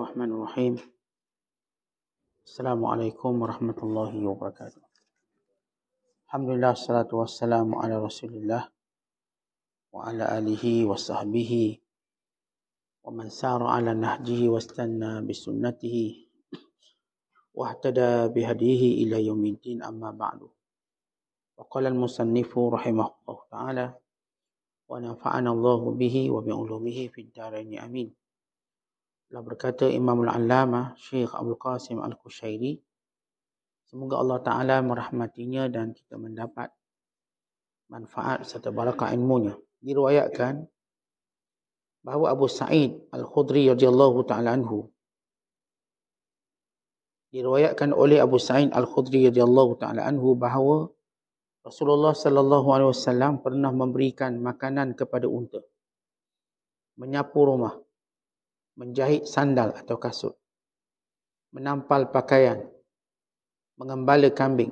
Bismillahirrahmanirrahim. Assalamualaikum warahmatullahi wabarakatuh. Alhamdulillah salatu wassalamu ala Rasulillah wa ala alihi wa sahbihi wa man sara ala nahjihi wa stanna bi sunnatihi wa ihtada bi hadihi ila yaumiddin amma ba'du. Wa qala al-musannifu rahimahullah ta'ala wa nafa'ana Allahu bihi wa bi ulumihi fid darain amin telah berkata Imamul Al-Alamah Syekh Abdul Qasim Al-Kushairi. Semoga Allah Ta'ala merahmatinya dan kita mendapat manfaat serta barakah ilmunya. Diruayatkan bahawa Abu Sa'id Al-Khudri radhiyallahu ta'ala anhu diruayatkan oleh Abu Sa'id Al-Khudri radhiyallahu ta'ala anhu bahawa Rasulullah sallallahu alaihi wasallam pernah memberikan makanan kepada unta menyapu rumah menjahit sandal atau kasut, menampal pakaian, mengembala kambing,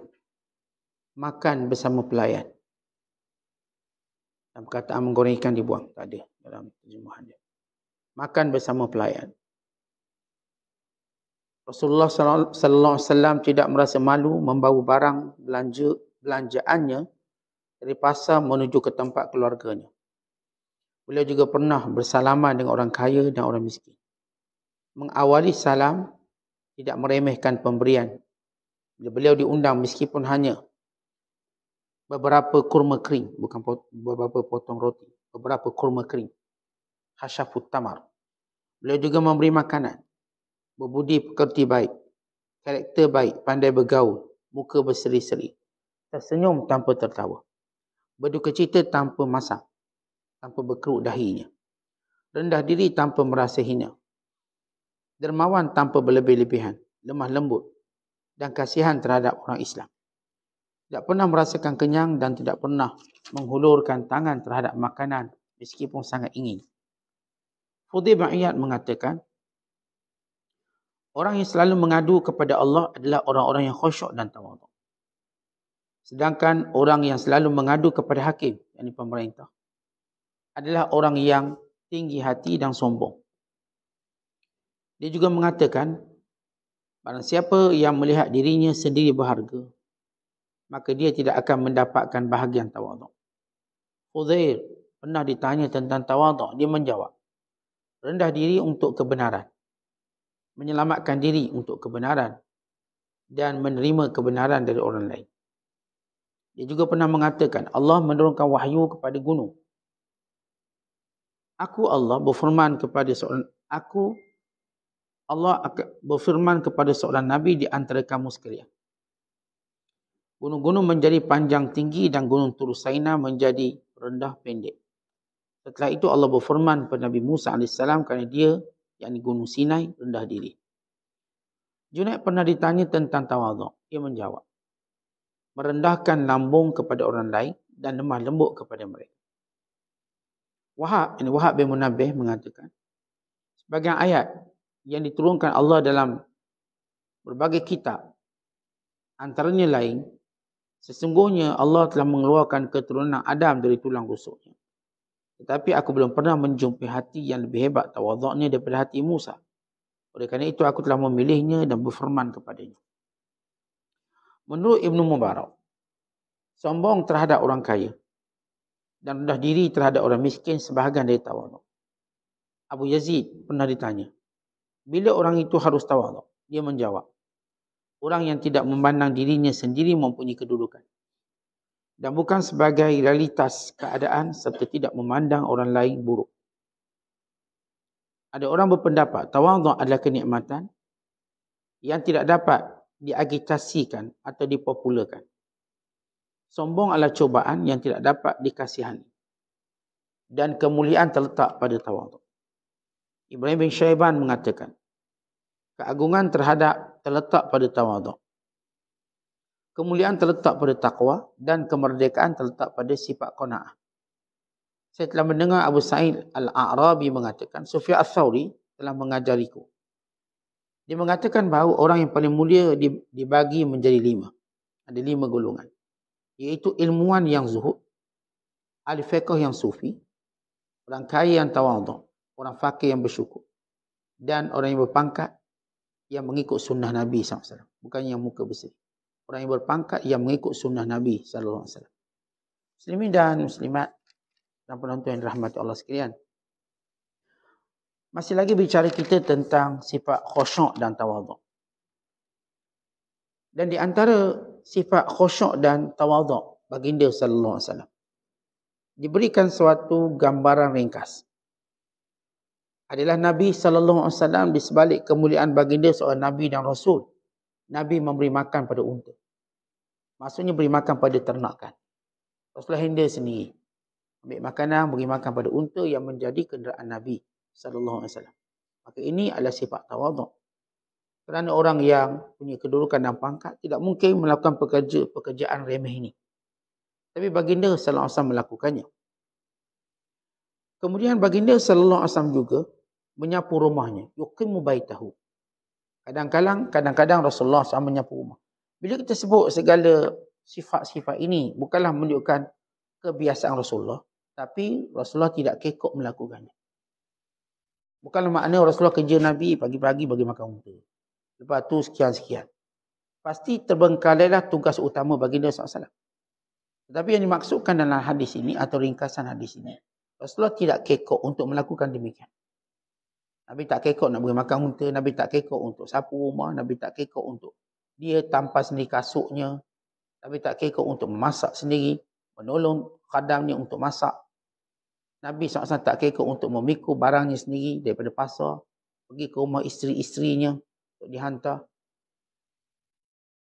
makan bersama pelayan. Dan perkataan menggoreng ikan dibuang. Tak ada dalam terjemahan dia. Makan bersama pelayan. Rasulullah sallallahu alaihi wasallam tidak merasa malu membawa barang belanja belanjaannya dari pasar menuju ke tempat keluarganya. Beliau juga pernah bersalaman dengan orang kaya dan orang miskin. Mengawali salam, tidak meremehkan pemberian. Bila beliau diundang meskipun hanya beberapa kurma kering, bukan pot- beberapa potong roti, beberapa kurma kering. Hasyafut tamar. Beliau juga memberi makanan. Berbudi pekerti baik. Karakter baik, pandai bergaul. Muka berseri-seri. Tersenyum tanpa tertawa. Berduka cita tanpa masak tanpa berkeruk dahinya. Rendah diri tanpa merasa hina. Dermawan tanpa berlebih-lebihan. Lemah lembut. Dan kasihan terhadap orang Islam. Tidak pernah merasakan kenyang dan tidak pernah menghulurkan tangan terhadap makanan meskipun sangat ingin. Fudhi Ba'iyat mengatakan, Orang yang selalu mengadu kepada Allah adalah orang-orang yang khusyuk dan tawaduk. Sedangkan orang yang selalu mengadu kepada hakim, yakni pemerintah, adalah orang yang tinggi hati dan sombong. Dia juga mengatakan, barang siapa yang melihat dirinya sendiri berharga, maka dia tidak akan mendapatkan bahagian tawaduk. Khudair pernah ditanya tentang tawaduk, dia menjawab, rendah diri untuk kebenaran, menyelamatkan diri untuk kebenaran, dan menerima kebenaran dari orang lain. Dia juga pernah mengatakan, Allah menurunkan wahyu kepada gunung, aku Allah berfirman kepada seorang aku Allah berfirman kepada seorang nabi di antara kamu sekalian Gunung-gunung menjadi panjang tinggi dan gunung Turus menjadi rendah pendek. Setelah itu Allah berfirman kepada Nabi Musa AS kerana dia, yakni gunung Sinai, rendah diri. Junaid pernah ditanya tentang tawaduk. ia menjawab, merendahkan lambung kepada orang lain dan lemah lembut kepada mereka. Wahab, ini Wahab bin Munabbih mengatakan sebagian ayat yang diturunkan Allah dalam berbagai kitab antaranya lain sesungguhnya Allah telah mengeluarkan keturunan Adam dari tulang rusuknya. Tetapi aku belum pernah menjumpai hati yang lebih hebat tawaduknya daripada hati Musa. Oleh kerana itu aku telah memilihnya dan berfirman kepadanya. Menurut Ibn Mubarak, sombong terhadap orang kaya dan rendah diri terhadap orang miskin sebahagian dari tawaduk. Abu Yazid pernah ditanya, bila orang itu harus tawaduk? Dia menjawab, orang yang tidak memandang dirinya sendiri mempunyai kedudukan. Dan bukan sebagai realitas keadaan serta tidak memandang orang lain buruk. Ada orang berpendapat tawaduk adalah kenikmatan yang tidak dapat diagitasikan atau dipopularkan. Sombong adalah cobaan yang tidak dapat dikasihani. Dan kemuliaan terletak pada tawaduk. Ibrahim bin Syaiban mengatakan, keagungan terhadap terletak pada tawaduk. Kemuliaan terletak pada takwa dan kemerdekaan terletak pada sifat kona'ah. Saya telah mendengar Abu Sa'id Al-A'rabi mengatakan, Sufya Al-Thawri telah mengajariku. Dia mengatakan bahawa orang yang paling mulia dibagi menjadi lima. Ada lima golongan iaitu ilmuwan yang zuhud, ahli fiqh yang sufi, orang kaya yang tawaduk, orang fakir yang bersyukur dan orang yang berpangkat yang mengikut sunnah Nabi SAW. Bukan yang muka besar. Orang yang berpangkat yang mengikut sunnah Nabi SAW. Muslimin dan muslimat dan penonton yang dirahmati Allah sekalian. Masih lagi bicara kita tentang sifat khosyok dan tawaduk. Dan di antara sifat khusyuk dan tawaduk baginda sallallahu alaihi wasallam. Diberikan suatu gambaran ringkas. Adalah Nabi sallallahu alaihi wasallam di sebalik kemuliaan baginda seorang nabi dan rasul. Nabi memberi makan pada unta. Maksudnya beri makan pada ternakan. Rasulullah hendak sendiri ambil makanan, beri makan pada unta yang menjadi kenderaan Nabi sallallahu alaihi wasallam. Maka ini adalah sifat tawaduk. Kerana orang yang punya kedudukan dan pangkat tidak mungkin melakukan pekerja-pekerjaan remeh ini. Tapi baginda sallallahu alaihi wasallam melakukannya. Kemudian baginda sallallahu alaihi wasallam juga menyapu rumahnya, yuqimu tahu. Kadang-kadang kadang-kadang Rasulullah SAW menyapu rumah. Bila kita sebut segala sifat-sifat ini bukanlah menunjukkan kebiasaan Rasulullah, tapi Rasulullah tidak kekok melakukannya. Bukanlah makna Rasulullah kerja Nabi pagi-pagi bagi makan unta. Lepas tu sekian-sekian. Pasti terbengkalailah tugas utama bagi baginda SAW. Tetapi yang dimaksudkan dalam hadis ini atau ringkasan hadis ini. Rasulullah tidak kekok untuk melakukan demikian. Nabi tak kekok nak beri makan unta. Nabi tak kekok untuk sapu rumah. Nabi tak kekok untuk dia tampas sendiri kasutnya. Nabi tak kekok untuk memasak sendiri. Menolong kadangnya untuk masak. Nabi SAW tak kekok untuk memikul barangnya sendiri daripada pasar. Pergi ke rumah isteri-isterinya untuk dihantar.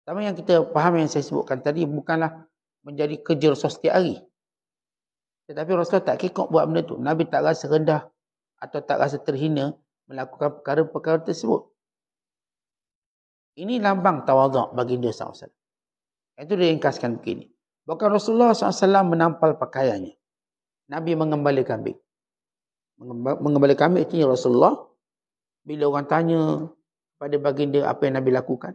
Tapi yang kita faham yang saya sebutkan tadi bukanlah menjadi kerja Rasul setiap hari. Tetapi Rasulullah tak kekok buat benda tu. Nabi tak rasa rendah atau tak rasa terhina melakukan perkara-perkara tersebut. Ini lambang bagi baginda SAW. Itu diringkaskan begini. Bukan Rasulullah SAW menampal pakaiannya. Nabi mengembalikan kambing. Mengembalikan kambing itu Rasulullah. Bila orang tanya, kepada baginda apa yang Nabi lakukan.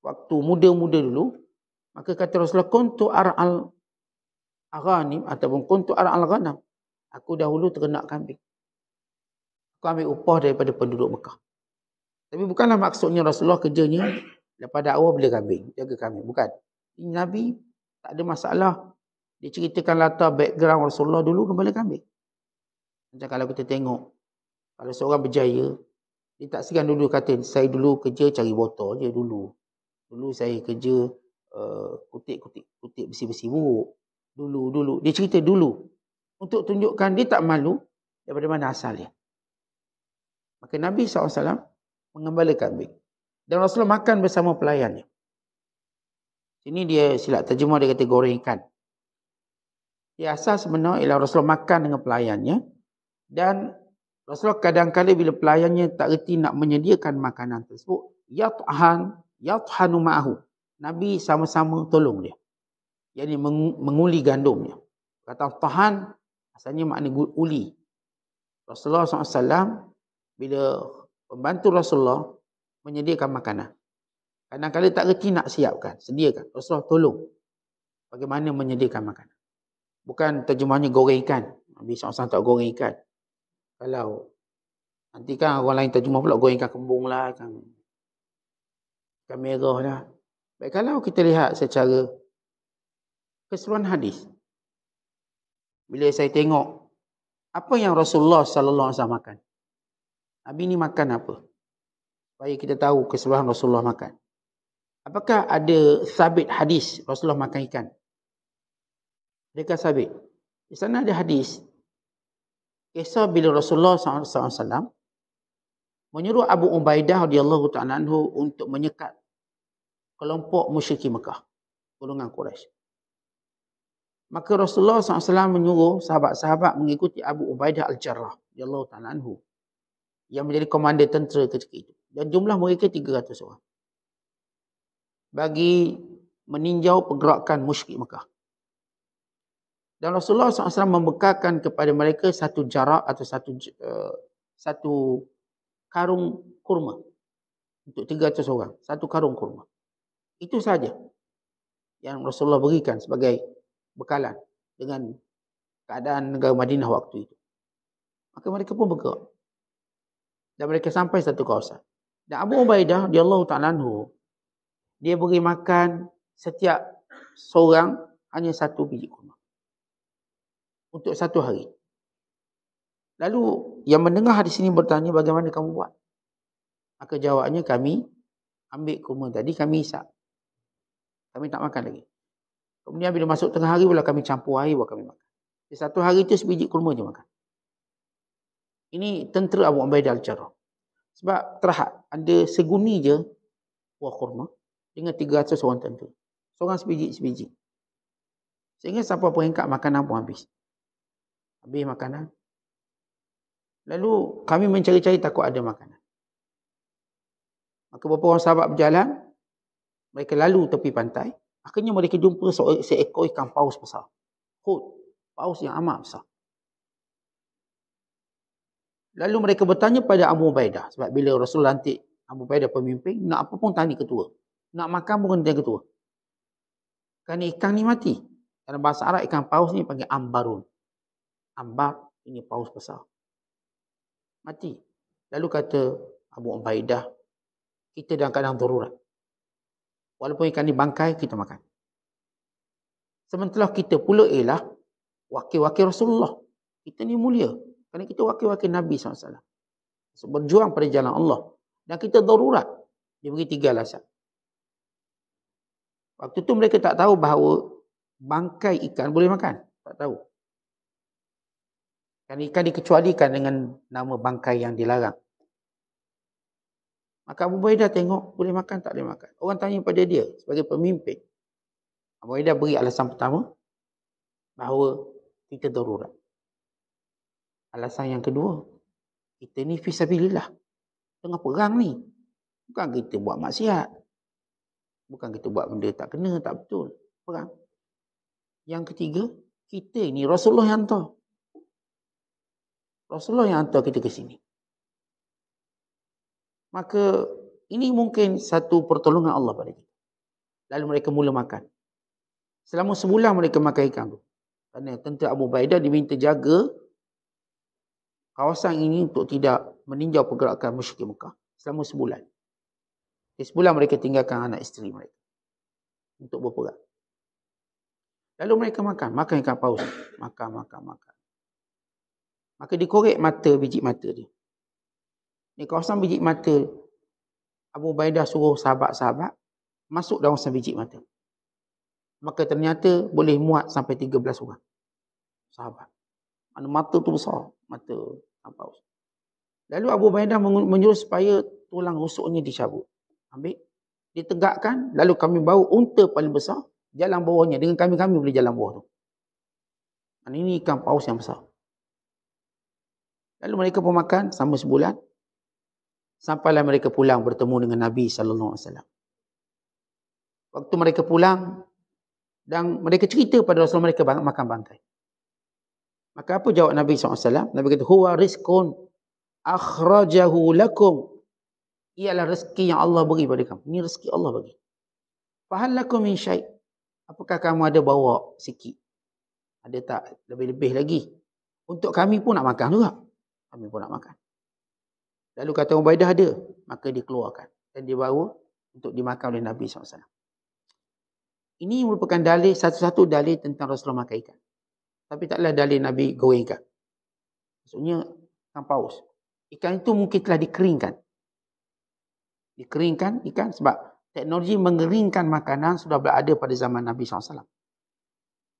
Waktu muda-muda dulu, maka kata Rasulullah, Kuntu ar'al aghanim ataupun kuntu ar'al ghanam. Aku dahulu terkena kambing. Aku ambil upah daripada penduduk Mekah. Tapi bukanlah maksudnya Rasulullah kerjanya daripada awal beli kambing, jaga kambing. Bukan. Ini Nabi tak ada masalah. Dia ceritakan latar background Rasulullah dulu kepada kambing. Macam kalau kita tengok, kalau seorang berjaya, dia tak segan dulu kata, saya dulu kerja cari botol je dulu. Dulu saya kerja eh, kutik kutik uh, besi-besi buruk. Dulu, dulu. Dia cerita dulu. Untuk tunjukkan dia tak malu daripada mana asalnya. Maka Nabi SAW mengembala kambing. Dan Rasulullah makan bersama pelayannya. Ini dia silap terjemah dia kata goreng ikan. Dia asal sebenarnya ialah Rasulullah makan dengan pelayannya. Dan Rasulullah kadang-kadang bila pelayannya tak reti nak menyediakan makanan tersebut, yathan yathanu ma'ahu. Nabi sama-sama tolong dia. dia ni menguli gandumnya. Kata tuhan asalnya makna uli. Rasulullah SAW bila pembantu Rasulullah menyediakan makanan. Kadang-kadang tak reti nak siapkan, sediakan. Rasulullah tolong bagaimana menyediakan makanan. Bukan terjemahnya goreng ikan. Nabi SAW tak goreng ikan. Kalau nanti kan orang lain terjemah pula goyangkan kembung lah kan. Kamera dah. Baik kalau kita lihat secara keseluruhan hadis. Bila saya tengok apa yang Rasulullah sallallahu alaihi wasallam makan. Nabi ni makan apa? Supaya kita tahu keseluruhan Rasulullah makan. Apakah ada sabit hadis Rasulullah makan ikan? Adakah sabit? Di sana ada hadis kisah bila Rasulullah SAW menyuruh Abu Ubaidah radhiyallahu ta'ala anhu untuk menyekat kelompok musyriki Mekah, golongan Quraisy. Maka Rasulullah SAW menyuruh sahabat-sahabat mengikuti Abu Ubaidah Al-Jarrah radhiyallahu ta'ala anhu yang menjadi komander tentera ketika itu. Dan jumlah mereka 300 orang. Bagi meninjau pergerakan musyrik Mekah. Dan Rasulullah SAW membekalkan kepada mereka satu jarak atau satu uh, satu karung kurma untuk tiga 300 orang. Satu karung kurma. Itu saja yang Rasulullah berikan sebagai bekalan dengan keadaan negara Madinah waktu itu. Maka mereka pun bergerak. Dan mereka sampai satu kawasan. Dan Abu Ubaidah, dia Allah Ta'ala dia beri makan setiap seorang hanya satu biji kurma untuk satu hari. Lalu yang mendengar di sini bertanya bagaimana kamu buat? Maka jawabnya kami ambil kurma tadi kami isap. Kami tak makan lagi. Kemudian bila masuk tengah hari pula kami campur air buat kami makan. Di satu hari itu sebiji kurma je makan. Ini tentera Abu Ubaidah Al-Jarrah. Sebab terhad ada seguni je buah kurma dengan 300 orang tentera. Seorang sebiji sebiji. Sehingga siapa peringkat makanan pun habis habis makanan. Lalu kami mencari-cari takut ada makanan. Maka beberapa orang sahabat berjalan, mereka lalu tepi pantai, akhirnya mereka jumpa seekor ikan paus besar. Hud, paus yang amat besar. Lalu mereka bertanya pada Abu Ubaidah. Sebab bila Rasul lantik Abu Ubaidah pemimpin, nak apa pun tani ketua. Nak makan pun tanya ketua. Kerana ikan ni mati. Dalam bahasa Arab, ikan paus ni panggil ambarun. Ambab ini paus besar. Mati. Lalu kata Abu Ubaidah, kita dalam keadaan darurat. Walaupun ikan ni bangkai, kita makan. Sementara kita pula ialah wakil-wakil Rasulullah. Kita ni mulia. Kerana kita wakil-wakil Nabi SAW. So, berjuang pada jalan Allah. Dan kita darurat. Dia beri tiga alasan. Waktu tu mereka tak tahu bahawa bangkai ikan boleh makan. Tak tahu. Dan ikan dikecualikan dengan nama bangkai yang dilarang. Maka Abu Baidah tengok, boleh makan tak boleh makan. Orang tanya pada dia sebagai pemimpin. Abu Baidah beri alasan pertama, bahawa kita darurat. Alasan yang kedua, kita ni fisabilillah. Tengah perang ni. Bukan kita buat maksiat. Bukan kita buat benda tak kena, tak betul. Perang. Yang ketiga, kita ni Rasulullah yang tahu. Rasulullah yang hantar kita ke sini. Maka ini mungkin satu pertolongan Allah pada kita. Lalu mereka mula makan. Selama sebulan mereka makan ikan tu. Kerana tentera Abu Baidah diminta jaga kawasan ini untuk tidak meninjau pergerakan musyrik Mekah. Selama sebulan. Di sebulan mereka tinggalkan anak isteri mereka. Untuk berperang. Lalu mereka makan. Makan ikan paus. Makan, makan, makan. Maka dikorek mata biji mata dia. Ini kawasan biji mata. Abu Baidah suruh sahabat-sahabat masuk dalam kawasan biji mata. Maka ternyata boleh muat sampai 13 orang. Sahabat. Mana mata tu besar. Mata sampai Lalu Abu Baidah menyuruh supaya tulang rusuknya dicabut. Ambil. Ditegakkan. Lalu kami bawa unta paling besar. Jalan bawahnya. Dengan kami-kami boleh jalan bawah tu. Dan ini ikan paus yang besar. Lalu mereka pun makan sama sebulan. Sampailah mereka pulang bertemu dengan Nabi Sallallahu Alaihi Wasallam. Waktu mereka pulang dan mereka cerita pada Rasulullah mereka banyak makan bangkai. Maka apa jawab Nabi Sallallahu Nabi kata, Huwa rizkun akhrajahu lakum. Ialah rezeki yang Allah beri pada kamu. Ini rezeki Allah bagi. Fahal lakum min syait. Apakah kamu ada bawa sikit? Ada tak lebih-lebih lagi? Untuk kami pun nak makan juga kami pun nak makan. Lalu kata Ubaidah ada, maka dikeluarkan dan dibawa untuk dimakan oleh Nabi SAW. Ini merupakan dalil, satu-satu dalil tentang Rasulullah makan ikan. Tapi taklah dalil Nabi goreng ikan. Maksudnya, ikan paus. Ikan itu mungkin telah dikeringkan. Dikeringkan ikan sebab teknologi mengeringkan makanan sudah berada pada zaman Nabi SAW.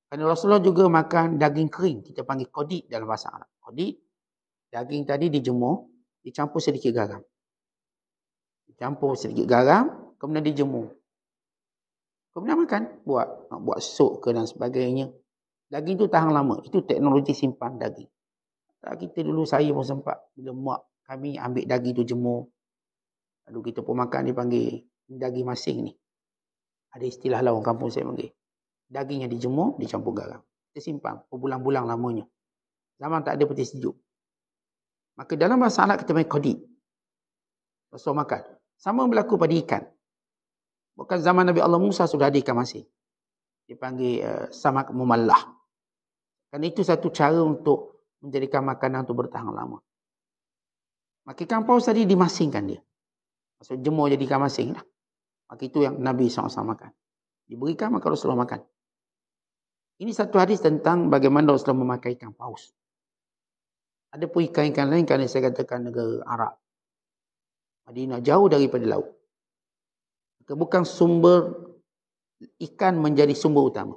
Kerana Rasulullah juga makan daging kering. Kita panggil kodit dalam bahasa Arab. Kodit daging tadi dijemur, dicampur sedikit garam. Dicampur sedikit garam, kemudian dijemur. Kemudian makan, buat nak buat sup ke dan sebagainya. Daging tu tahan lama. Itu teknologi simpan daging. Tak kita dulu saya pun sempat bila mak kami ambil daging tu jemur. Lalu kita pun makan panggil daging masing ni. Ada istilah lah orang kampung saya panggil. Daging yang dijemur, dicampur garam. Kita simpan. Berbulan-bulan lamanya. Zaman tak ada peti sejuk. Maka dalam bahasa Arab kita panggil kodi. Rasul makan. Sama berlaku pada ikan. Bukan zaman Nabi Allah Musa sudah ada ikan masih. Dia panggil uh, samak mumallah. Kan itu satu cara untuk menjadikan makanan itu bertahan lama. Maka ikan paus tadi dimasingkan dia. Maksud jemur jadi ikan masing lah. Maka itu yang Nabi SAW makan. Diberikan maka Rasulullah makan. Ini satu hadis tentang bagaimana Rasulullah memakai ikan paus. Ada pun ikan-ikan lain kerana saya katakan negara Arab. Madinah jauh daripada laut. Maka bukan sumber ikan menjadi sumber utama.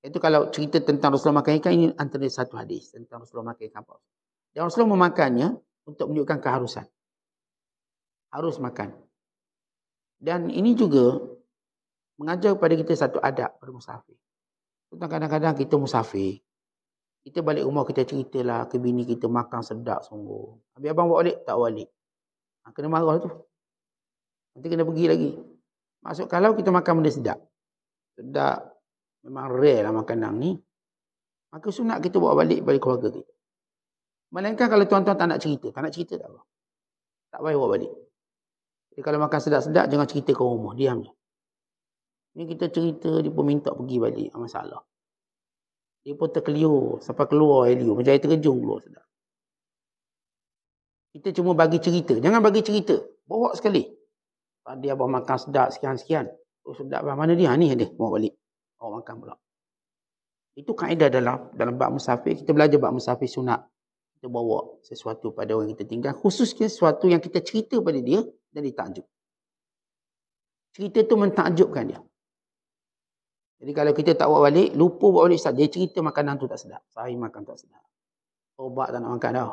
Itu kalau cerita tentang Rasulullah makan ikan ini antara satu hadis tentang Rasulullah makan ikan. Dan Rasulullah memakannya untuk menunjukkan keharusan. Harus makan. Dan ini juga mengajar kepada kita satu adab pada musafir. Kadang-kadang kita musafir, kita balik rumah kita ceritalah ke bini kita makan sedap sungguh. Habis abang bawa balik? Tak balik. Ha, kena marah tu. Nanti kena pergi lagi. Maksud kalau kita makan benda sedap. Sedap. Memang rare lah makanan ni. Maka sunat kita bawa balik balik keluarga tu. Melainkan kalau tuan-tuan tak nak cerita. Tak nak cerita tak apa. Tak payah bawa balik. Jadi kalau makan sedap-sedap jangan cerita ke rumah. Diam je. Ini kita cerita dia pun minta pergi balik. Masalah. Dia pun terkeliur sampai keluar helium. Macam air terjung keluar sedap. Kita cuma bagi cerita. Jangan bagi cerita. Bawa sekali. Tadi abah makan sedap sekian-sekian. Oh sedap abah mana dia? Ah, ni ada. Bawa balik. Bawa makan pula. Itu kaedah dalam dalam bak musafir. Kita belajar bak musafir sunat. Kita bawa sesuatu pada orang kita tinggal. Khususnya sesuatu yang kita cerita pada dia dan ditakjub. Cerita tu mentakjubkan dia. Jadi kalau kita tak buat balik, lupa buat balik ustaz. Dia cerita makanan tu tak sedap. Saya makan tak sedap. Obat tak nak makan dah.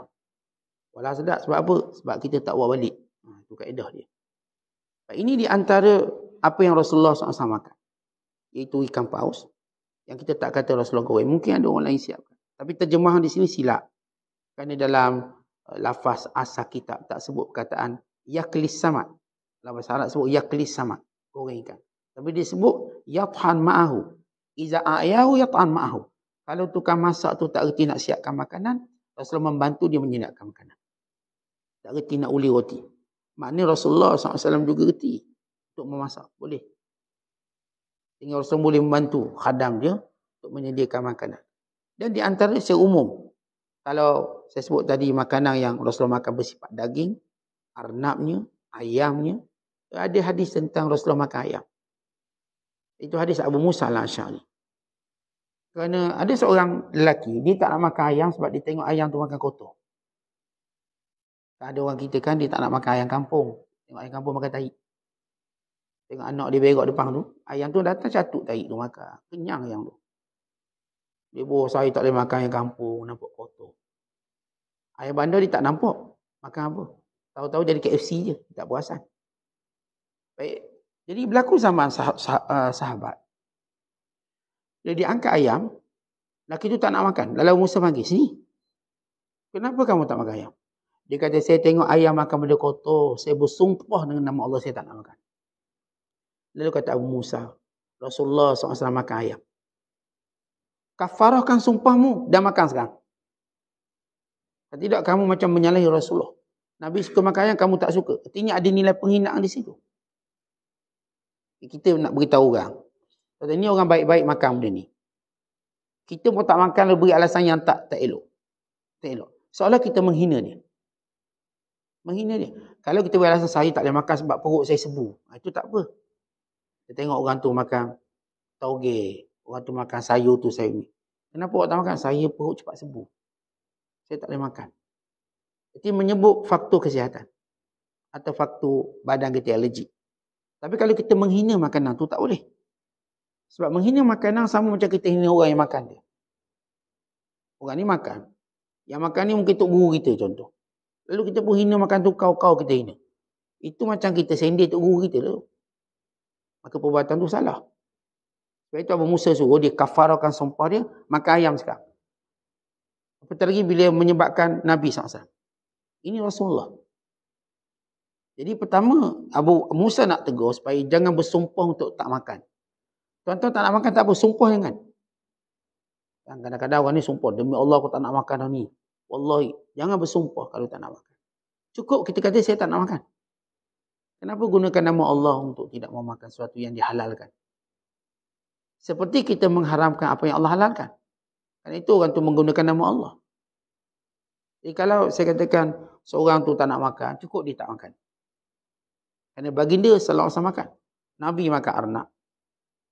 Walau sedap sebab apa? Sebab kita tak buat balik. Ha, kaedah dia. Ini di antara apa yang Rasulullah SAW makan. Iaitu ikan paus. Yang kita tak kata Rasulullah goreng. Mungkin ada orang lain siapkan. Tapi terjemahan di sini silap. Kerana dalam uh, lafaz asa kitab tak sebut perkataan Yaklis Samad. Lafaz bahasa Arab sebut Yaklis Samad. Goreng ikan. Tapi disebut yathan ma'ahu. Iza ayahu yathan ma'ahu. Kalau tukang masak tu tak reti nak siapkan makanan, Rasulullah membantu dia menyediakan makanan. Tak reti nak uli roti. Maknanya Rasulullah SAW juga reti untuk memasak. Boleh. Sehingga Rasulullah boleh membantu khadam dia untuk menyediakan makanan. Dan di antara secara umum, kalau saya sebut tadi makanan yang Rasulullah makan bersifat daging, arnabnya, ayamnya, ada hadis tentang Rasulullah makan ayam. Itu hadis Abu Musa al-Asyari. Kerana ada seorang lelaki, dia tak nak makan ayam sebab dia tengok ayam tu makan kotor. Tak ada orang kita kan, dia tak nak makan ayam kampung. Tengok ayam kampung makan tahi. Tengok anak dia berok depan tu, ayam tu datang catut tahi tu makan. Kenyang ayam tu. Dia buah saya tak boleh makan ayam kampung, nampak kotor. Ayam bandar dia tak nampak. Makan apa? Tahu-tahu jadi KFC je. Tak puasan. Baik, jadi berlaku zaman sah- sah- eh, sahabat. Dia diangkat ayam. laki tu tak nak makan. Lalu Musa panggil, sini. Kenapa kamu tak makan ayam? Dia kata, saya tengok ayam makan benda kotor. Saya bersumpah dengan nama Allah, saya tak nak makan. Lalu kata Abu Musa, Rasulullah SAW makan ayam. Kafarahkan sumpahmu dah makan sekarang. Tidak kamu macam menyalahi Rasulullah. Nabi suka makan ayam, kamu tak suka. Artinya ada nilai penghinaan di situ. Kita nak beritahu orang. Kata ni orang baik-baik makan benda ni. Kita pun tak makan lebih alasan yang tak tak elok. Tak elok. Seolah kita menghina dia. Menghina dia. Kalau kita beri alasan saya tak boleh makan sebab perut saya sebu. Ha, itu tak apa. Kita tengok orang tu makan tauge. Orang tu makan sayur tu saya ni. Kenapa orang tak makan? Saya perut cepat sebu. Saya tak boleh makan. Jadi menyebut faktor kesihatan. Atau faktor badan kita alergik. Tapi kalau kita menghina makanan tu tak boleh. Sebab menghina makanan sama macam kita hina orang yang makan dia. Orang ni makan. Yang makan ni mungkin tok guru kita contoh. Lalu kita pun hina makan tu kau-kau kita hina. Itu macam kita sendir tok guru kita tu. Maka perbuatan tu salah. Sebab itu Abu Musa suruh dia kafarahkan sumpah dia makan ayam sekarang. Apatah lagi bila menyebabkan Nabi SAW. Ini Rasulullah. Jadi pertama Abu Musa nak tegur supaya jangan bersumpah untuk tak makan. Tuan-tuan tak nak makan tak apa, sumpah jangan. Kan, kadang-kadang orang ni sumpah, demi Allah aku tak nak makan dah ni. Wallahi, jangan bersumpah kalau tak nak makan. Cukup kita kata saya tak nak makan. Kenapa gunakan nama Allah untuk tidak mau makan sesuatu yang dihalalkan? Seperti kita mengharamkan apa yang Allah halalkan. Kan itu orang tu menggunakan nama Allah. Jadi kalau saya katakan seorang tu tak nak makan, cukup dia tak makan. Kerana baginda selalu sama makan. Nabi makan arnak.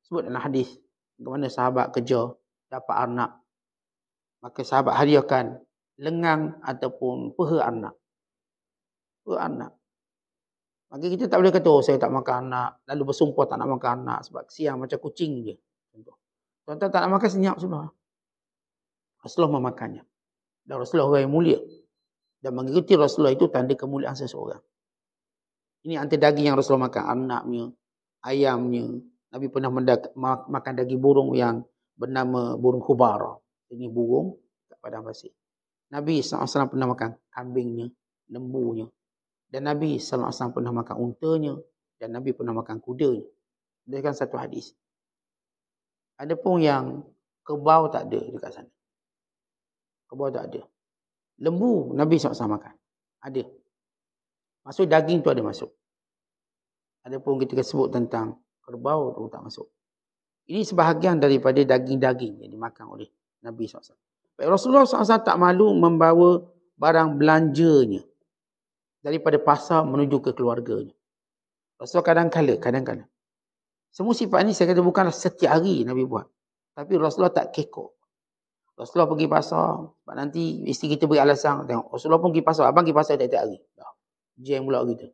Sebut dalam hadis. Bagaimana sahabat kerja dapat arnak. Maka sahabat hadiahkan lengang ataupun peha arnak. Peha arnak. Maka kita tak boleh kata, oh, saya tak makan arnak. Lalu bersumpah tak nak makan arnak. Sebab siang macam kucing je. Tuan-tuan tak nak makan senyap sudah. Rasulullah memakannya. Dan Rasulullah orang yang mulia. Dan mengikuti Rasulullah itu tanda kemuliaan seseorang. Ini antara daging yang Rasulullah makan. Anaknya, ayamnya. Nabi pernah makan daging burung yang bernama burung khubara. Ini burung kat padang pasir. Nabi SAW pernah makan kambingnya, lembunya. Dan Nabi SAW pernah makan untanya. Dan Nabi pernah makan kudanya. Dia kan satu hadis. Ada pun yang kebau tak ada dekat sana. Kebau tak ada. Lembu Nabi SAW makan. Ada. Maksud daging tu ada masuk. Ada pun kita sebut tentang kerbau tu tak masuk. Ini sebahagian daripada daging-daging yang dimakan oleh Nabi SAW. Baik, Rasulullah SAW tak malu membawa barang belanjanya daripada pasar menuju ke keluarganya. Rasulullah kadang-kala, kadang-kala. Semua sifat ini saya kata bukanlah setiap hari Nabi buat. Tapi Rasulullah tak kekok. Rasulullah pergi pasar. Sebab nanti isteri kita beri alasan. Tengok, Rasulullah pun pergi pasar. Abang pergi pasar setiap hari. Dah jam pula kita.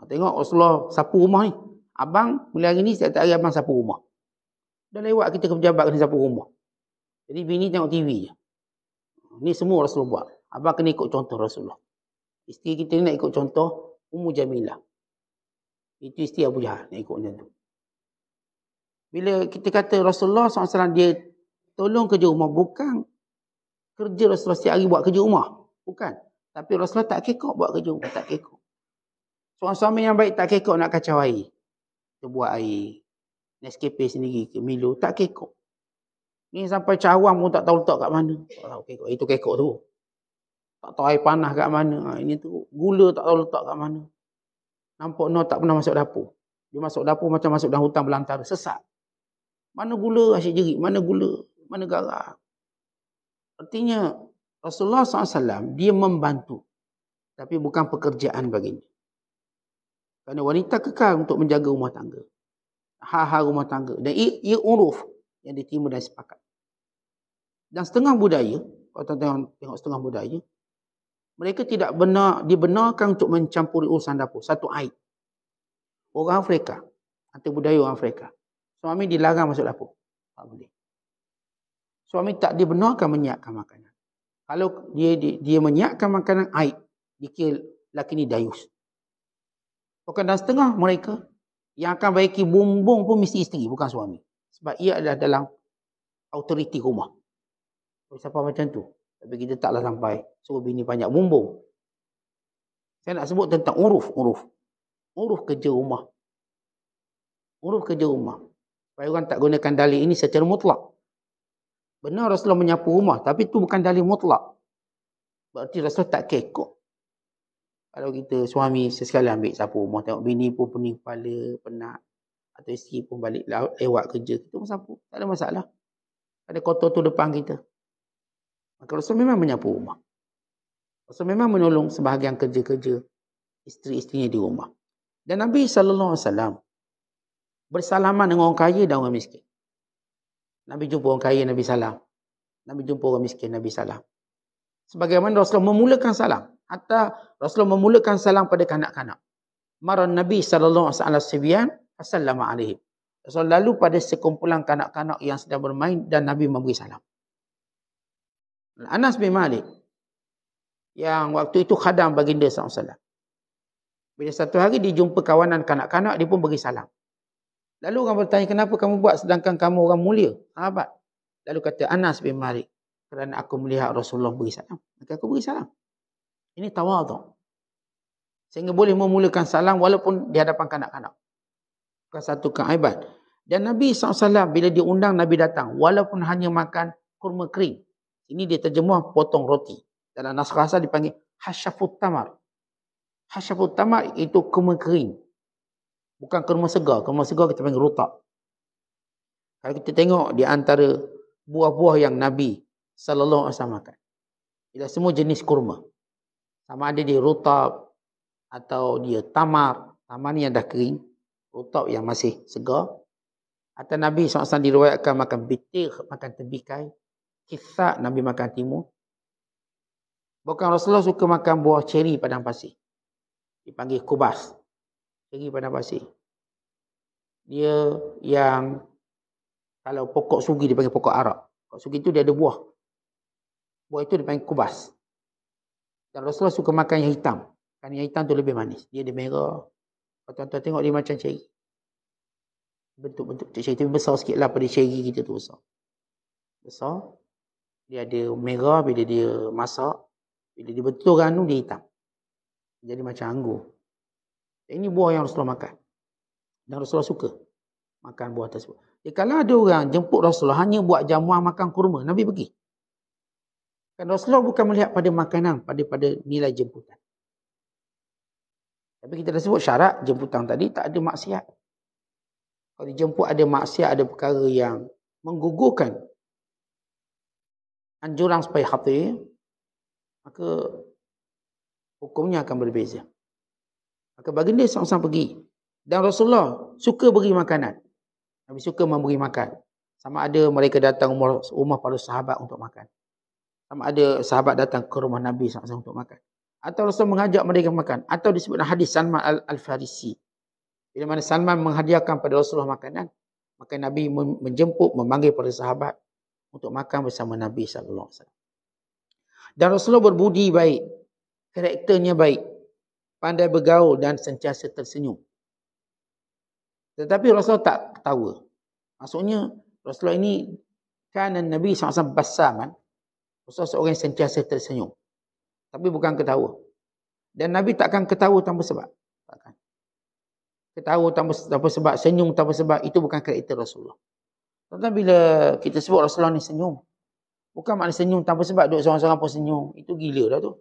Ha, tengok Rasulullah sapu rumah ni. Abang mulai hari ni tak hari abang sapu rumah. Dah lewat kita ke pejabat kena sapu rumah. Jadi bini tengok TV je. Ni semua Rasulullah buat. Abang kena ikut contoh Rasulullah. Isteri kita nak ikut contoh Ummu Jamilah. Itu isteri Abu Jahal nak ikut macam tu. Bila kita kata Rasulullah SAW dia tolong kerja rumah. Bukan kerja Rasulullah setiap hari buat kerja rumah. Bukan. Tapi Rasulullah tak kekok buat kerja rumah. Tak kekok. Seorang suami yang baik tak kekok nak kacau air. Dia buat air. Nescape sendiri ke Milo. Tak kekok. Ni sampai cawang pun tak tahu letak kat mana. Tak tahu kekok. Itu kekok tu. Tak tahu air panah kat mana. Ha, ini tu gula tak tahu letak kat mana. Nampak no tak pernah masuk dapur. Dia masuk dapur macam masuk dalam hutan belantara. Sesat. Mana gula asyik jerit? Mana gula? Mana garam? Artinya Rasulullah SAW, dia membantu. Tapi bukan pekerjaan baginya. Kerana wanita kekal untuk menjaga rumah tangga. ha ha rumah tangga. Dan ia, ia uruf yang diterima dan sepakat. Dan setengah budaya, kalau tuan tengok, tengok setengah budaya, mereka tidak benar, dibenarkan untuk mencampuri urusan dapur. Satu air. Orang Afrika, atau budaya orang Afrika, suami dilarang masuk dapur. Suami tak dibenarkan menyiapkan makanan kalau dia dia, dia menyiapkan makanan aib dikira lelaki ni dayus bukan dan setengah mereka yang akan baiki bumbung pun mesti isteri bukan suami sebab ia adalah dalam autoriti rumah kalau siapa macam tu tapi kita taklah sampai suruh bini banyak bumbung saya nak sebut tentang uruf uruf uruf kerja rumah uruf kerja rumah supaya orang tak gunakan dalil ini secara mutlak Benar Rasulullah menyapu rumah. Tapi itu bukan dalil mutlak. Berarti Rasulullah tak kekok. Kalau kita suami sesekali ambil sapu rumah. Tengok bini pun pening kepala, penat. Atau isteri pun balik lewat kerja. Kita pun sapu. Tak ada masalah. Ada kotor tu depan kita. Maka Rasul memang menyapu rumah. Rasul memang menolong sebahagian kerja-kerja isteri-isterinya di rumah. Dan Nabi SAW bersalaman dengan orang kaya dan orang miskin. Nabi jumpa orang kaya, Nabi salam. Nabi jumpa orang miskin, Nabi salam. Sebagaimana Rasulullah memulakan salam. Hatta Rasulullah memulakan salam pada kanak-kanak. Maran Nabi SAW, Assalamu alaikum. Rasulullah lalu pada sekumpulan kanak-kanak yang sedang bermain dan Nabi memberi salam. Anas bin Malik yang waktu itu khadam baginda SAW. Bila satu hari dijumpa kawanan kanak-kanak, dia pun beri salam. Lalu orang bertanya, kenapa kamu buat sedangkan kamu orang mulia? Apa? Lalu kata Anas bin Malik, kerana aku melihat Rasulullah beri salam. Maka aku beri salam. Ini tawal tu. Sehingga boleh memulakan salam walaupun di hadapan kanak-kanak. Bukan satu keaibat. Dan Nabi SAW bila diundang Nabi datang, walaupun hanya makan kurma kering. Ini dia terjemah potong roti. Dalam naskah asal dipanggil hasyafut tamar. Hasyafut tamar itu kurma kering. Bukan kurma segar. Kurma segar kita panggil rutak. Kalau kita tengok di antara buah-buah yang Nabi Sallallahu Alaihi Wasallam makan. Ialah semua jenis kurma. Sama ada dia rutab atau dia tamar. Tamar ni yang dah kering. Rutab yang masih segar. Atau Nabi SAW diruayatkan makan bitir, makan tebikai. Kisah Nabi makan timur. Bukan Rasulullah suka makan buah ceri padang pasir. Dipanggil kubas. Negeri Padang Pasir. Dia yang kalau pokok sugi dipanggil pokok arak. Pokok sugi tu dia ada buah. Buah itu dipanggil kubas. Dan Rasulullah suka makan yang hitam. kan yang hitam tu lebih manis. Dia ada merah. Kalau tuan-tuan tengok dia macam ceri. Bentuk-bentuk ceri. Tapi besar sikit lah pada ceri kita tu besar. Besar. Dia ada merah bila dia masak. Bila dia betul kan dia hitam. Jadi macam anggur. Ini buah yang Rasulullah makan. Dan Rasulullah suka makan buah tersebut. Ya, kalau ada orang jemput Rasulullah hanya buat jamuan makan kurma, Nabi pergi. Kan Rasulullah bukan melihat pada makanan, pada pada nilai jemputan. Tapi kita dah sebut syarat jemputan tadi tak ada maksiat. Kalau dijemput ada maksiat, ada perkara yang menggugurkan anjuran supaya hati, maka hukumnya akan berbeza. Maka baginda SAW pergi. Dan Rasulullah suka beri makanan. Nabi suka memberi makan. Sama ada mereka datang rumah, rumah para sahabat untuk makan. Sama ada sahabat datang ke rumah Nabi SAW untuk makan. Atau Rasulullah mengajak mereka makan. Atau disebut hadis Salman Al-Farisi. Bila mana Salman menghadiahkan pada Rasulullah makanan. Maka Nabi menjemput, memanggil para sahabat untuk makan bersama Nabi SAW. Dan Rasulullah berbudi baik. Karakternya baik pandai bergaul dan sentiasa tersenyum. Tetapi Rasul tak ketawa. Maksudnya Rasul ini kan Nabi SAW basaman. Rasulullah seorang yang sentiasa tersenyum. Tapi bukan ketawa. Dan Nabi takkan ketawa tanpa sebab. Takkan. Ketawa tanpa, tanpa sebab, senyum tanpa sebab. Itu bukan karakter Rasulullah. Tentang bila kita sebut Rasulullah ni senyum. Bukan makna senyum tanpa sebab. Duduk seorang-seorang pun senyum. Itu gila dah tu.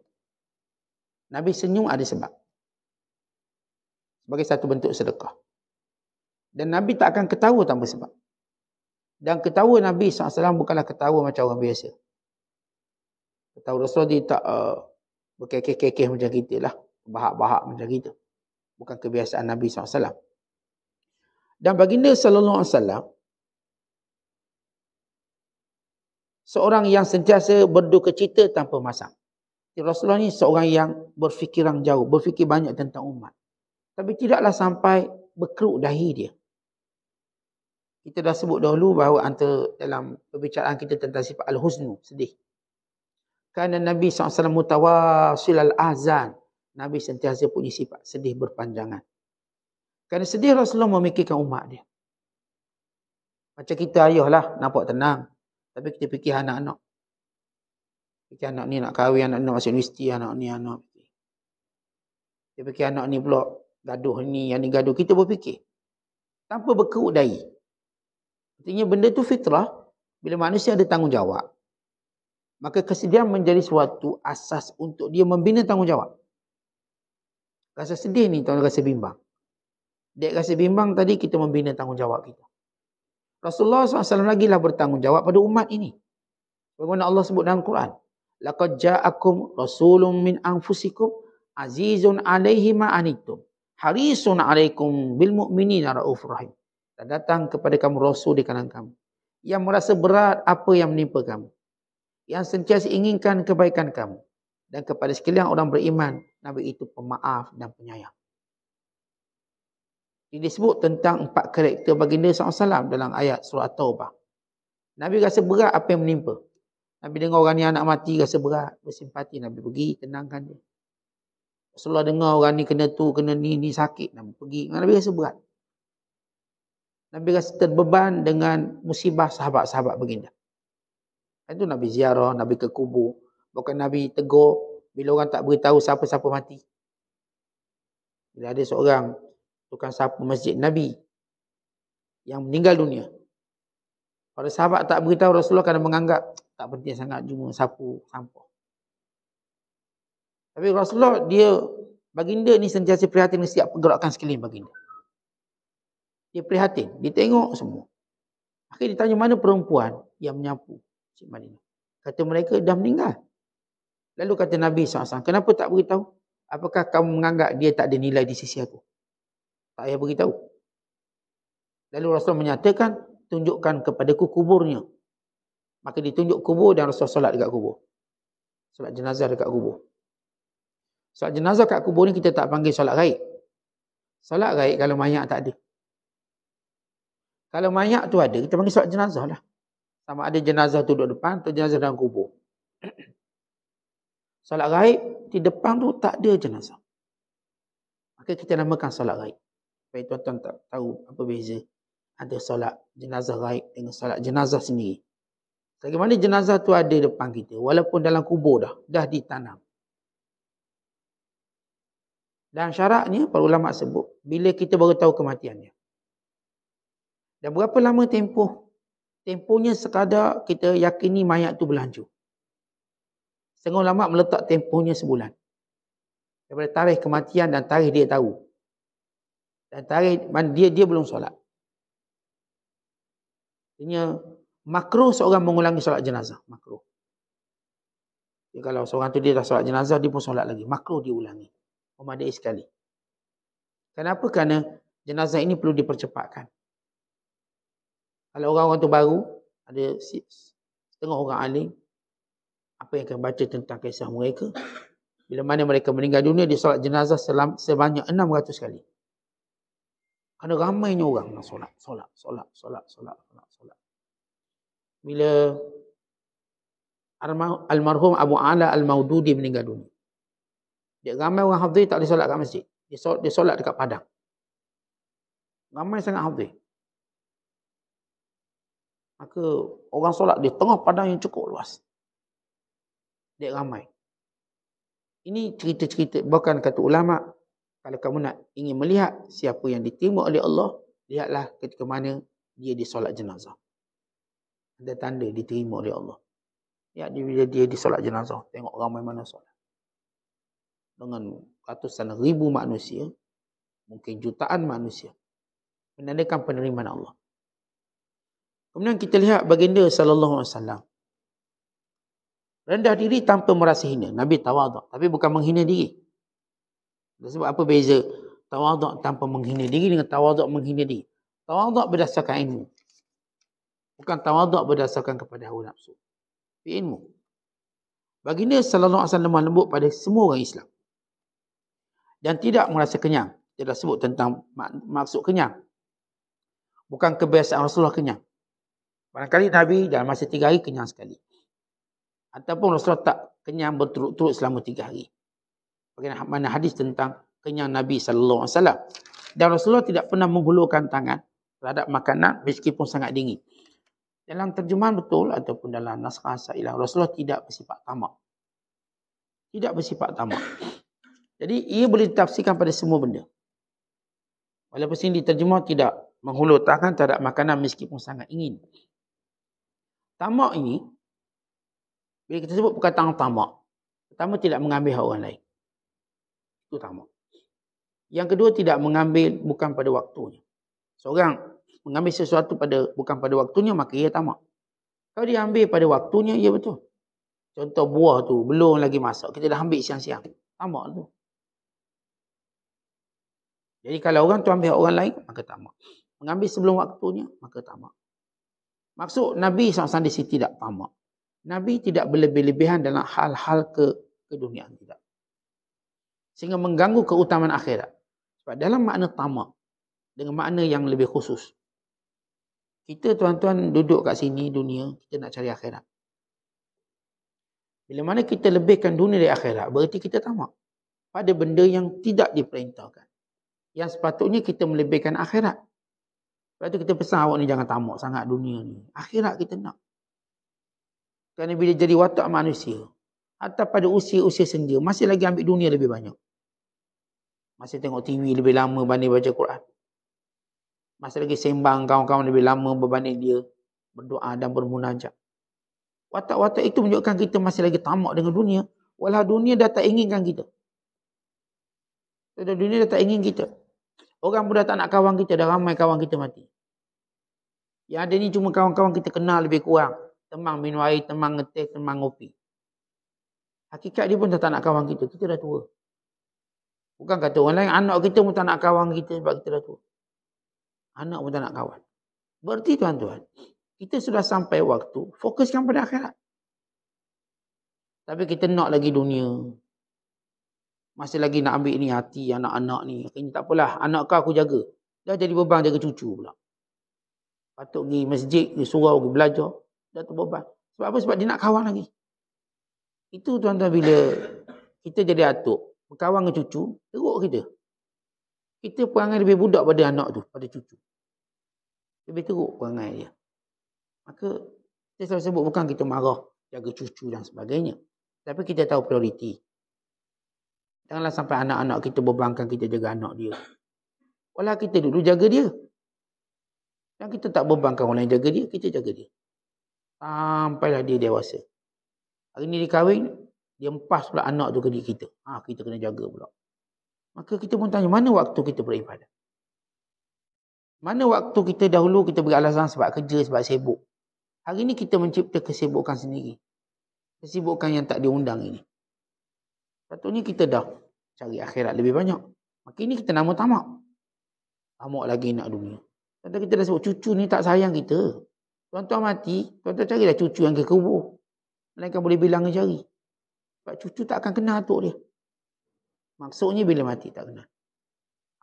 Nabi senyum ada sebab. Bagi satu bentuk sedekah. Dan Nabi tak akan ketawa tanpa sebab. Dan ketawa Nabi SAW bukanlah ketawa macam orang biasa. Ketawa Rasulullah dia tak uh, berkekeh-kekeh macam kita lah. Bahak-bahak macam kita. Bukan kebiasaan Nabi SAW. Dan baginda Sallallahu Alaihi seorang yang sentiasa berduka cita tanpa masak. Rasulullah ni seorang yang berfikiran jauh, berfikir banyak tentang umat. Tapi tidaklah sampai berkeruk dahi dia. Kita dah sebut dahulu bahawa antara dalam perbicaraan kita tentang sifat al-husnu, sedih. Karena Nabi SAW mutawasil al-ahzan. Nabi sentiasa punya sifat sedih berpanjangan. Karena sedih Rasulullah memikirkan umat dia. Macam kita ayahlah nampak tenang. Tapi kita fikir anak-anak. Fikir anak ni nak kahwin, anak ni nak masuk universiti, anak ni anak. Dia fikir anak ni pula gaduh ni, yang ni gaduh. Kita berfikir. Tanpa berkeut dai. Artinya benda tu fitrah. Bila manusia ada tanggungjawab. Maka kesedihan menjadi suatu asas untuk dia membina tanggungjawab. Rasa sedih ni tuan rasa bimbang. Dia rasa bimbang tadi kita membina tanggungjawab kita. Rasulullah SAW lagi lah bertanggungjawab pada umat ini. Bagaimana Allah sebut dalam Quran. Laqad ja'akum rasulun min anfusikum azizun alaihi ma'anitum harisun alaikum bil mu'minina rauf rahim. Dan datang kepada kamu rasul di kalangan kamu. Yang merasa berat apa yang menimpa kamu. Yang sentiasa inginkan kebaikan kamu. Dan kepada sekalian orang beriman, Nabi itu pemaaf dan penyayang. Ini disebut tentang empat karakter baginda SAW dalam ayat surah Taubah. Nabi rasa berat apa yang menimpa. Nabi dengar orang yang anak mati rasa berat. Bersimpati Nabi pergi tenangkan dia. Rasulullah dengar orang ni kena tu, kena ni, ni sakit. Nabi pergi. Nabi rasa berat. Nabi rasa terbeban dengan musibah sahabat-sahabat baginda. Itu Nabi ziarah, Nabi ke kubur. Bukan Nabi tegur bila orang tak beritahu siapa-siapa mati. Bila ada seorang tukang sapu masjid Nabi yang meninggal dunia. Para sahabat tak beritahu Rasulullah kerana menganggap tak penting sangat cuma sapu sampah. Tapi Rasulullah dia baginda ni sentiasa prihatin dengan setiap pergerakan sekeliling baginda. Dia prihatin, dia tengok semua. Akhirnya ditanya mana perempuan yang menyapu Cik Madinah. Kata mereka dah meninggal. Lalu kata Nabi SAW, kenapa tak beritahu? Apakah kamu menganggap dia tak ada nilai di sisi aku? Tak payah beritahu. Lalu Rasulullah menyatakan, tunjukkan kepadaku kuburnya. Maka ditunjuk kubur dan Rasulullah solat dekat kubur. Solat jenazah dekat kubur. Sebab jenazah kat kubur ni kita tak panggil solat raib. Solat raib kalau mayat tak ada. Kalau mayat tu ada, kita panggil solat jenazah lah. Sama ada jenazah tu duduk depan atau jenazah dalam kubur. solat raib, di depan tu tak ada jenazah. Maka kita namakan solat raib. Supaya tuan-tuan tak tahu apa beza. Ada solat jenazah raib dengan solat jenazah sendiri. Bagaimana jenazah tu ada depan kita walaupun dalam kubur dah, dah ditanam. Dan syaratnya, para ulama sebut, bila kita baru tahu kematiannya. Dan berapa lama tempoh? Tempohnya sekadar kita yakini mayat tu berlanjut. Setengah ulama meletak tempohnya sebulan. Daripada tarikh kematian dan tarikh dia tahu. Dan tarikh dia dia belum solat. Artinya makruh seorang mengulangi solat jenazah. Makruh. Jadi kalau seorang tu dia dah solat jenazah, dia pun solat lagi. Makruh dia ulangi memadai sekali. Kenapa? Kerana jenazah ini perlu dipercepatkan. Kalau orang-orang tu baru, ada setengah orang alim, apa yang akan baca tentang kisah mereka, bila mana mereka meninggal dunia, dia solat jenazah selam, sebanyak 600 kali. Kerana ramainya orang nak solat, solat, solat, solat, solat, solat, solat. Bila almarhum Abu Ala Al-Maududi meninggal dunia, dia ramai orang hafzi tak boleh solat kat masjid. Dia solat, dia solat dekat padang. Ramai sangat hafzi. Maka orang solat di tengah padang yang cukup luas. Dia ramai. Ini cerita-cerita bahkan kata ulama kalau kamu nak ingin melihat siapa yang diterima oleh Allah, lihatlah ketika mana dia di jenazah. Ada tanda diterima oleh Allah. Ya, dia bila dia di jenazah, tengok ramai mana solat dengan ratusan ribu manusia, mungkin jutaan manusia, menandakan penerimaan Allah. Kemudian kita lihat baginda sallallahu alaihi wasallam rendah diri tanpa merasa hina. Nabi tawadak, tapi bukan menghina diri. Sebab apa beza tawadak tanpa menghina diri dengan tawadak menghina diri? Tawadak berdasarkan ilmu. Bukan tawadak berdasarkan kepada hawa nafsu. Tapi ilmu. Baginda sallallahu alaihi wasallam lembut pada semua orang Islam dan tidak merasa kenyang. Dia dah sebut tentang mak- maksud kenyang. Bukan kebiasaan Rasulullah kenyang. Barangkali Nabi dalam masa tiga hari kenyang sekali. Ataupun Rasulullah tak kenyang berturut-turut selama tiga hari. Bagaimana hadis tentang kenyang Nabi Sallallahu Alaihi Wasallam. Dan Rasulullah tidak pernah menghulurkan tangan terhadap makanan meskipun sangat dingin. Dalam terjemahan betul ataupun dalam naskah sa'ilah, Rasulullah tidak bersifat tamak. Tidak bersifat tamak. Jadi ia boleh ditafsirkan pada semua benda. Walaupun sini diterjemah tidak menghulur tangan terhadap makanan meskipun sangat ingin. Tamak ini, bila kita sebut bukan perkataan tamak, pertama tidak mengambil hak orang lain. Itu tamak. Yang kedua tidak mengambil bukan pada waktunya. Seorang mengambil sesuatu pada bukan pada waktunya maka ia tamak. Kalau dia ambil pada waktunya, ya betul. Contoh buah tu belum lagi masak. Kita dah ambil siang-siang. Tamak tu. Jadi kalau orang tu ambil orang lain, maka tamak. Mengambil sebelum waktunya, maka tamak. Maksud Nabi SAW di sini tidak tamak. Nabi tidak berlebih-lebihan dalam hal-hal ke keduniaan tidak. Sehingga mengganggu keutamaan akhirat. Sebab dalam makna tamak, dengan makna yang lebih khusus. Kita tuan-tuan duduk kat sini dunia, kita nak cari akhirat. Bila mana kita lebihkan dunia dari akhirat, berarti kita tamak. Pada benda yang tidak diperintahkan yang sepatutnya kita melebihkan akhirat. Lepas tu kita pesan awak ni jangan tamak sangat dunia ni. Akhirat kita nak. Kerana bila jadi watak manusia, atau pada usia-usia senja, masih lagi ambil dunia lebih banyak. Masih tengok TV lebih lama banding baca Quran. Masih lagi sembang kawan-kawan lebih lama berbanding dia berdoa dan bermunajat. Watak-watak itu menunjukkan kita masih lagi tamak dengan dunia. Walau dunia dah tak inginkan kita. Dan dunia dah tak ingin kita. Orang pun dah tak nak kawan kita, dah ramai kawan kita mati. Yang ada ni cuma kawan-kawan kita kenal lebih kurang. temang minum air, teman ngetik, teman ngopi. Hakikat dia pun dah tak nak kawan kita, kita dah tua. Bukan kata orang lain, anak kita pun tak nak kawan kita sebab kita dah tua. Anak pun tak nak kawan. Berarti tuan-tuan, kita sudah sampai waktu fokuskan pada akhirat. Tapi kita nak lagi dunia. Masih lagi nak ambil ni hati anak-anak ni. tak apalah. Anak kau aku jaga. Dah jadi beban jaga cucu pula. Patut pergi masjid, pergi surau, pergi belajar. Dah tu terbeban. Sebab apa? Sebab dia nak kawan lagi. Itu tuan-tuan bila kita jadi atuk, berkawan dengan cucu, teruk kita. Kita perangai lebih budak pada anak tu, pada cucu. Lebih teruk perangai dia. Maka, Saya selalu sebut bukan kita marah, jaga cucu dan sebagainya. Tapi kita tahu prioriti. Janganlah sampai anak-anak kita berbangkang kita jaga anak dia. Walau kita dulu jaga dia. yang kita tak berbangkang orang yang jaga dia, kita jaga dia. Sampailah dia dewasa. Hari ni dia kahwin, dia empas pula anak tu ke diri kita. Ha, kita kena jaga pula. Maka kita pun tanya, mana waktu kita beribadah? Mana waktu kita dahulu kita beralasan sebab kerja, sebab sibuk? Hari ni kita mencipta kesibukan sendiri. Kesibukan yang tak diundang ini. Satu Satunya kita dah cari akhirat lebih banyak. Makin ni kita nama tamak. Tamak lagi nak dunia. Tentu kita dah sebut cucu ni tak sayang kita. Tuan-tuan mati, tuan-tuan carilah cucu yang ke kubur. Mereka boleh bilang cari. Sebab cucu tak akan kenal atuk dia. Maksudnya bila mati tak kenal.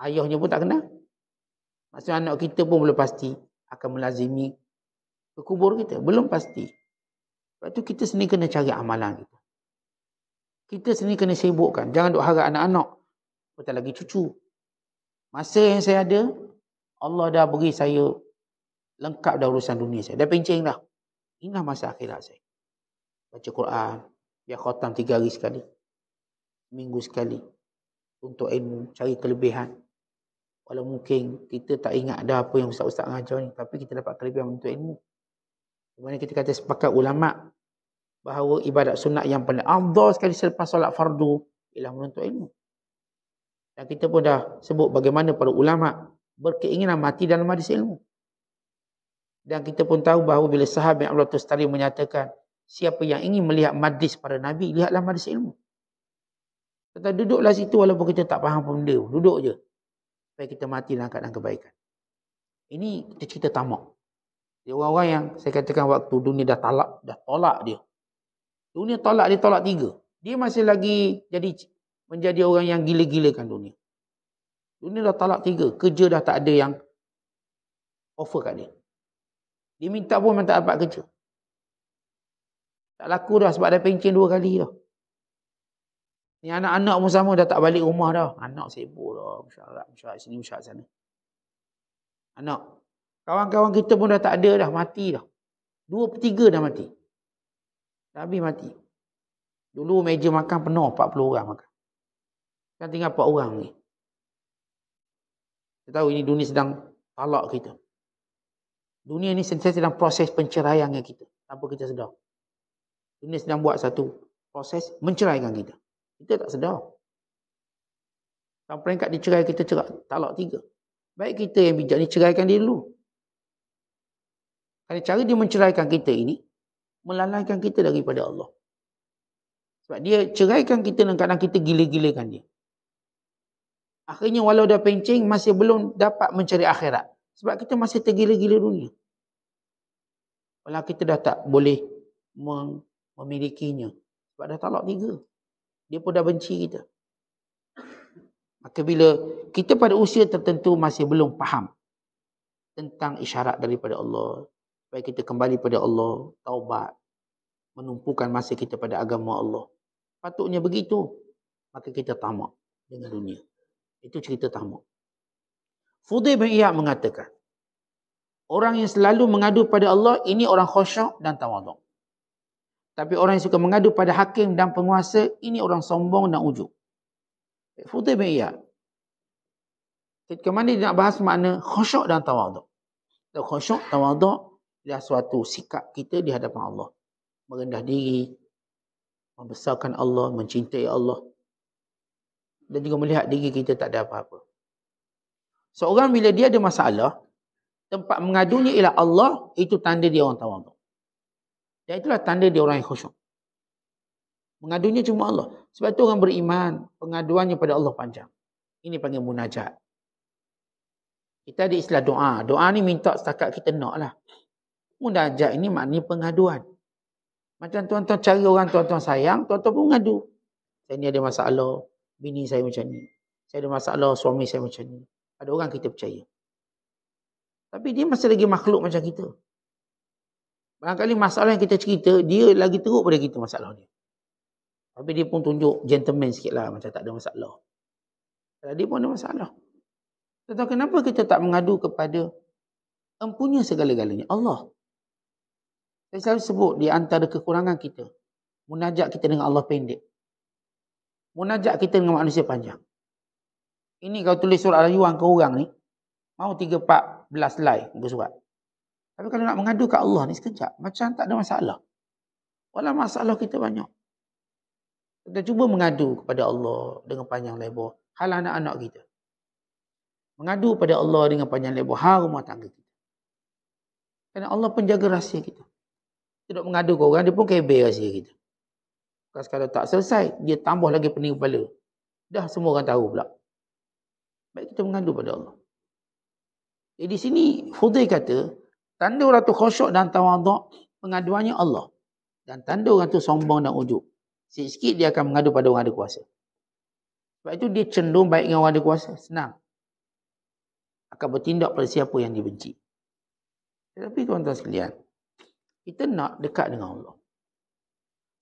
Ayahnya pun tak kenal. Maksudnya anak kita pun belum pasti akan melazimi ke kubur kita. Belum pasti. Sebab tu kita sendiri kena cari amalan kita kita sendiri kena sibukkan. Jangan duk harap anak-anak. Betul lagi cucu. Masa yang saya ada, Allah dah beri saya lengkap dah urusan dunia saya. Dah pencing dah. Inilah masa akhirat saya. Baca Quran. ya khotam tiga hari sekali. Minggu sekali. Untuk ilmu. Cari kelebihan. Walau mungkin kita tak ingat dah apa yang ustaz-ustaz ngajar ni. Tapi kita dapat kelebihan untuk ilmu. Di kita kata sepakat ulama' bahawa ibadat sunat yang paling afdal sekali selepas solat fardu ialah menuntut ilmu. Dan kita pun dah sebut bagaimana para ulama berkeinginan mati dalam majlis ilmu. Dan kita pun tahu bahawa bila sahabat Allah Tustari menyatakan siapa yang ingin melihat majlis para Nabi, lihatlah majlis ilmu. Tetapi duduklah situ walaupun kita tak faham pun dia. Duduk je. Supaya kita mati dalam keadaan kebaikan. Ini kita cerita tamak. Dia orang-orang yang saya katakan waktu dunia dah talak, dah tolak dia. Dunia tolak dia tolak tiga. Dia masih lagi jadi menjadi orang yang gila-gilakan dunia. Dunia dah tolak tiga. Kerja dah tak ada yang offer kat dia. Dia minta pun memang tak dapat kerja. Tak laku dah sebab dia pencin dua kali dah. Ni anak-anak pun sama dah tak balik rumah dah. Anak sibuk dah. Masyarakat, masyarakat sini, masyarakat sana. Anak. Kawan-kawan kita pun dah tak ada dah. Mati dah. Dua per tiga dah mati. Nabi mati. Dulu meja makan penuh 40 orang makan. Kan tinggal 4 orang ni. Kita tahu ini dunia sedang talak kita. Dunia ni sedang, sedang proses penceraian dengan kita. Tanpa kita sedar. Dunia sedang buat satu proses menceraikan kita. Kita tak sedar. Sampai peringkat dicerai kita cerak. Talak tiga. Baik kita yang bijak diceraikan dia dulu. Kali cara dia menceraikan kita ini, melalaikan kita daripada Allah. Sebab dia ceraikan kita dan kadang kita gila-gilakan dia. Akhirnya walau dah pencing, masih belum dapat mencari akhirat. Sebab kita masih tergila-gila dunia. Walau kita dah tak boleh memilikinya. Sebab dah talak tiga. Dia pun dah benci kita. Maka bila kita pada usia tertentu masih belum faham tentang isyarat daripada Allah supaya kita kembali pada Allah, taubat, menumpukan masa kita pada agama Allah. Patutnya begitu, maka kita tamak dengan dunia. Itu cerita tamak. Fudhi bin Iyak mengatakan, orang yang selalu mengadu pada Allah, ini orang khosyak dan tawaduk. Tapi orang yang suka mengadu pada hakim dan penguasa, ini orang sombong dan ujuk. Eh, Fudhi bin Iyak. Ketika mana dia nak bahas makna khosyak dan tawaduk. Khosyak, tawaduk, ialah suatu sikap kita di hadapan Allah. Merendah diri, membesarkan Allah, mencintai Allah. Dan juga melihat diri kita tak ada apa-apa. Seorang bila dia ada masalah, tempat mengadunya ialah Allah, itu tanda dia orang tawaduk. Dan itulah tanda dia orang yang khusyuk. Mengadunya cuma Allah. Sebab itu orang beriman, pengaduannya pada Allah panjang. Ini panggil munajat. Kita ada istilah doa. Doa ni minta setakat kita nak lah. Mudajat ini makni pengaduan. Macam tuan-tuan cari orang tuan-tuan sayang, tuan-tuan pun mengadu. Saya ni ada masalah, bini saya macam ni. Saya ada masalah, suami saya macam ni. Ada orang kita percaya. Tapi dia masih lagi makhluk macam kita. Barangkali masalah yang kita cerita, dia lagi teruk pada kita masalah dia. Tapi dia pun tunjuk gentleman sikit lah macam tak ada masalah. dia pun ada masalah. Tentang kenapa kita tak mengadu kepada empunya segala-galanya? Allah. Saya selalu sebut di antara kekurangan kita. Munajat kita dengan Allah pendek. Munajat kita dengan manusia panjang. Ini kalau tulis surat rayuan ke orang ni. Mau 3-4 lai buku surat. Tapi kalau nak mengadu ke Allah ni sekejap. Macam tak ada masalah. Walau masalah kita banyak. Kita cuba mengadu kepada Allah dengan panjang lebar. Hal anak-anak kita. Mengadu kepada Allah dengan panjang lebar. Hal rumah tangga kita. Kerana Allah penjaga rahsia kita duduk mengadu ke orang, dia pun kebe rahsia kita. Bukan sekadar tak selesai, dia tambah lagi pening kepala. Dah semua orang tahu pula. Baik kita mengadu pada Allah. Jadi sini Fudai kata, tanda orang tu khosyok dan tawaduk, pengaduannya Allah. Dan tanda orang tu sombong dan ujuk. Sikit-sikit dia akan mengadu pada orang ada kuasa. Sebab itu dia cenderung baik dengan orang ada kuasa. Senang. Akan bertindak pada siapa yang dibenci. Tetapi tuan-tuan sekalian, kita nak dekat dengan Allah.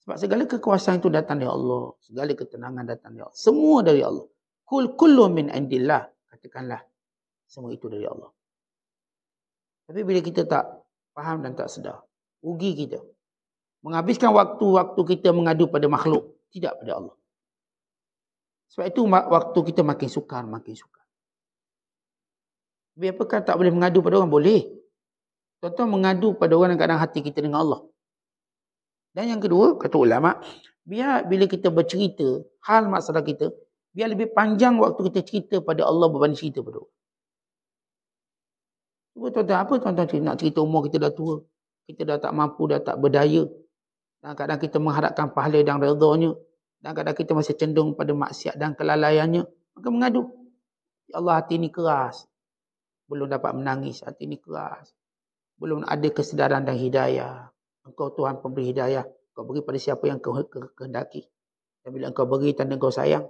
Sebab segala kekuasaan itu datang dari Allah. Segala ketenangan datang dari Allah. Semua dari Allah. Kul kullu min indillah. Katakanlah. Semua itu dari Allah. Tapi bila kita tak faham dan tak sedar. ugi kita. Menghabiskan waktu-waktu kita mengadu pada makhluk. Tidak pada Allah. Sebab itu waktu kita makin sukar, makin sukar. Tapi apakah tak boleh mengadu pada orang? Boleh. Tuan-tuan mengadu pada orang yang kadang hati kita dengan Allah. Dan yang kedua, kata ulama, biar bila kita bercerita hal masalah kita, biar lebih panjang waktu kita cerita pada Allah berbanding cerita pada orang. tuan-tuan, apa tuan-tuan nak cerita umur kita dah tua? Kita dah tak mampu, dah tak berdaya. Dan kadang kita mengharapkan pahala dan redhanya. Dan kadang kita masih cendung pada maksiat dan kelalaiannya. Maka mengadu. Ya Allah, hati ini keras. Belum dapat menangis. Hati ini keras belum ada kesedaran dan hidayah. Engkau Tuhan pemberi hidayah. Kau beri pada siapa yang kau kehendaki. Dan bila engkau beri tanda engkau sayang,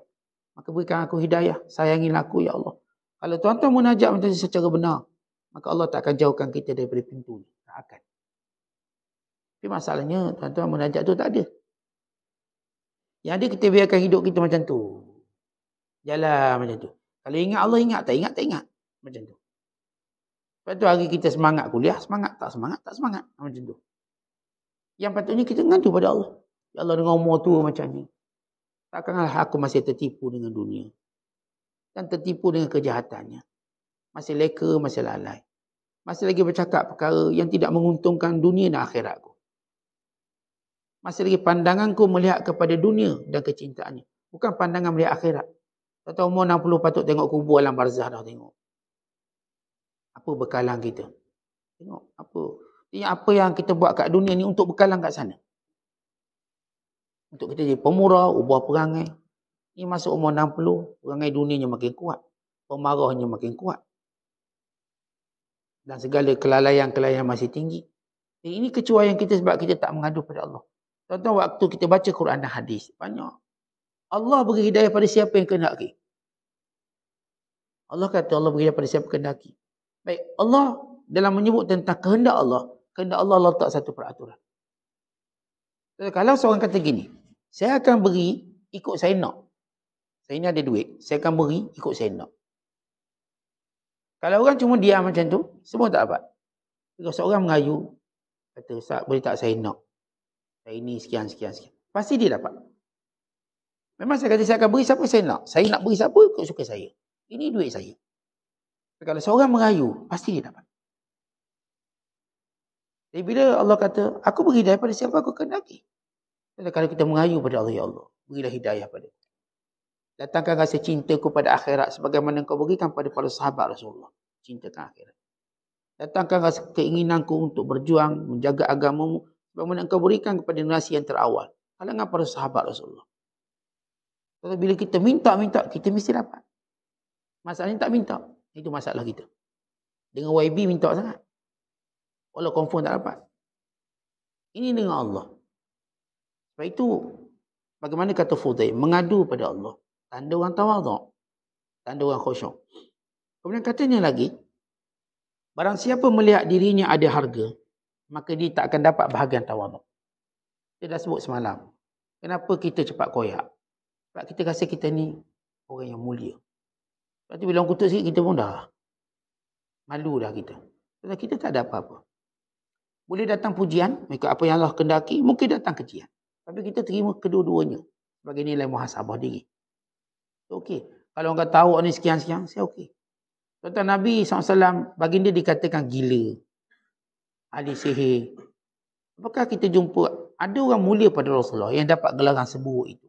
maka berikan aku hidayah. Sayangilah aku, Ya Allah. Kalau tuan-tuan munajat macam secara benar, maka Allah tak akan jauhkan kita daripada pintu ini. Tak akan. Tapi masalahnya, tuan-tuan munajat tu tak ada. Yang ada kita biarkan hidup kita macam tu. Jalan macam tu. Kalau ingat Allah ingat, tak ingat, tak ingat. Macam tu. Lepas tu hari kita semangat kuliah, semangat tak semangat, tak semangat. Macam tu. Yang patutnya kita mengadu pada Allah. Ya Allah dengan umur tua macam ni. Takkanlah aku masih tertipu dengan dunia. Dan tertipu dengan kejahatannya. Masih leka, masih lalai. Masih lagi bercakap perkara yang tidak menguntungkan dunia dan aku. Masih lagi pandanganku melihat kepada dunia dan kecintaannya. Bukan pandangan melihat akhirat. Tentang umur 60 patut tengok kubur alam barzah dah tengok apa bekalan kita. Tengok apa. Ini apa yang kita buat kat dunia ni untuk bekalan kat sana. Untuk kita jadi pemurah, ubah perangai. Ini masuk umur 60, perangai dunianya makin kuat. Pemarahnya makin kuat. Dan segala kelalaian-kelalaian masih tinggi. Jadi ini kecuaian kita sebab kita tak mengadu pada Allah. Contoh waktu kita baca Quran dan hadis. Banyak. Allah beri hidayah pada siapa yang kena Allah kata Allah beri hidayah pada siapa yang kena Baik, Allah dalam menyebut tentang kehendak Allah, kehendak Allah Allah tak satu peraturan. Kalau seorang kata gini, saya akan beri ikut saya nak. Saya ni ada duit, saya akan beri ikut saya nak. Kalau orang cuma diam macam tu, semua tak dapat. Kalau seorang mengayu, kata, Ustaz, boleh tak saya nak? Saya ni sekian, sekian, sekian. Pasti dia dapat. Memang saya kata, saya akan beri siapa saya nak. Saya nak beri siapa, ikut suka saya. Ini duit saya. Tapi kalau seorang merayu, pasti dia dapat. Jadi bila Allah kata, aku beri hidayah pada siapa aku kenaki. Jadi, kalau kita merayu pada Allah, Ya Allah, berilah hidayah pada aku. Datangkan rasa cinta kepada akhirat sebagaimana kau berikan pada para sahabat Rasulullah. Cintakan akhirat. Datangkan rasa keinginanku untuk berjuang, menjaga agamamu. Bagaimana kau berikan kepada generasi yang terawal. Kalangan para sahabat Rasulullah. Tetapi bila kita minta-minta, kita mesti dapat. Masalahnya tak minta. Itu masalah kita. Dengan YB minta sangat. Walau confirm tak dapat. Ini dengan Allah. Sebab itu, bagaimana kata Fudai? Mengadu pada Allah. Tanda orang tawadok. Tanda orang khusyuk. Kemudian katanya lagi, barang siapa melihat dirinya ada harga, maka dia tak akan dapat bahagian tawadok. Kita dah sebut semalam. Kenapa kita cepat koyak? Sebab kita rasa kita ni orang yang mulia. Lepas tu bila orang kutuk sikit, kita pun dah. Malu dah kita. Sebab kita tak ada apa-apa. Boleh datang pujian, mereka apa yang Allah kendaki, mungkin datang kejian. Tapi kita terima kedua-duanya. Sebagai nilai muhasabah diri. So, okey. Kalau orang tahu ni sekian-sekian, saya okey. Tuan-tuan Nabi SAW, baginda dikatakan gila. Ahli sihir. Apakah kita jumpa ada orang mulia pada Rasulullah yang dapat gelaran seburuk itu?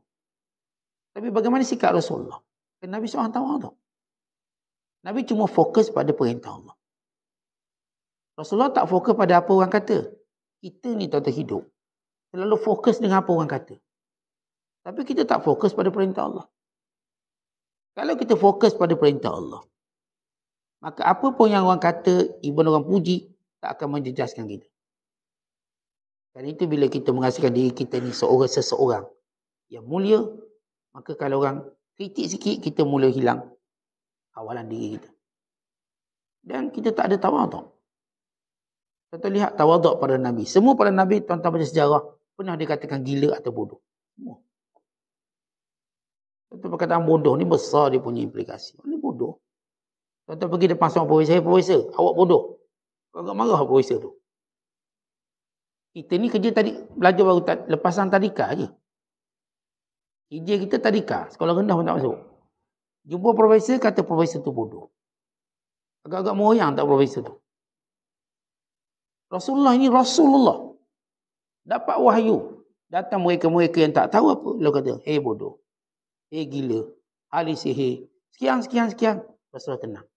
Tapi bagaimana sikap Rasulullah? Kan Nabi SAW tahu tak? Nabi cuma fokus pada perintah Allah. Rasulullah tak fokus pada apa orang kata. Kita ni tuan-tuan hidup. Selalu fokus dengan apa orang kata. Tapi kita tak fokus pada perintah Allah. Kalau kita fokus pada perintah Allah. Maka apa pun yang orang kata, ibu orang puji, tak akan menjejaskan kita. Dan itu bila kita mengasihkan diri kita ni seorang seseorang yang mulia, maka kalau orang kritik sikit, kita mula hilang awalan diri kita. Dan kita tak ada tawaduk. Kita lihat tawaduk pada Nabi. Semua pada Nabi, tuan-tuan baca sejarah, pernah dikatakan gila atau bodoh. Semua. Tentu perkataan bodoh ni besar dia punya implikasi. Mana bodoh? Tentu pergi depan sama profesor, hey, profesor, awak bodoh. Kau agak marah profesor tu. Kita ni kerja tadi, belajar baru ta- lepasan tadika je. Kerja kita tadika, sekolah rendah pun tak masuk. Jumpa profesor, kata profesor tu bodoh. Agak-agak moyang tak profesor tu. Rasulullah ini Rasulullah. Dapat wahyu. Datang mereka-mereka yang tak tahu apa. Lalu kata, hei eh, bodoh. Hei eh, gila. Ahli sihir. Sekian, sekian, sekian. Rasulullah tenang.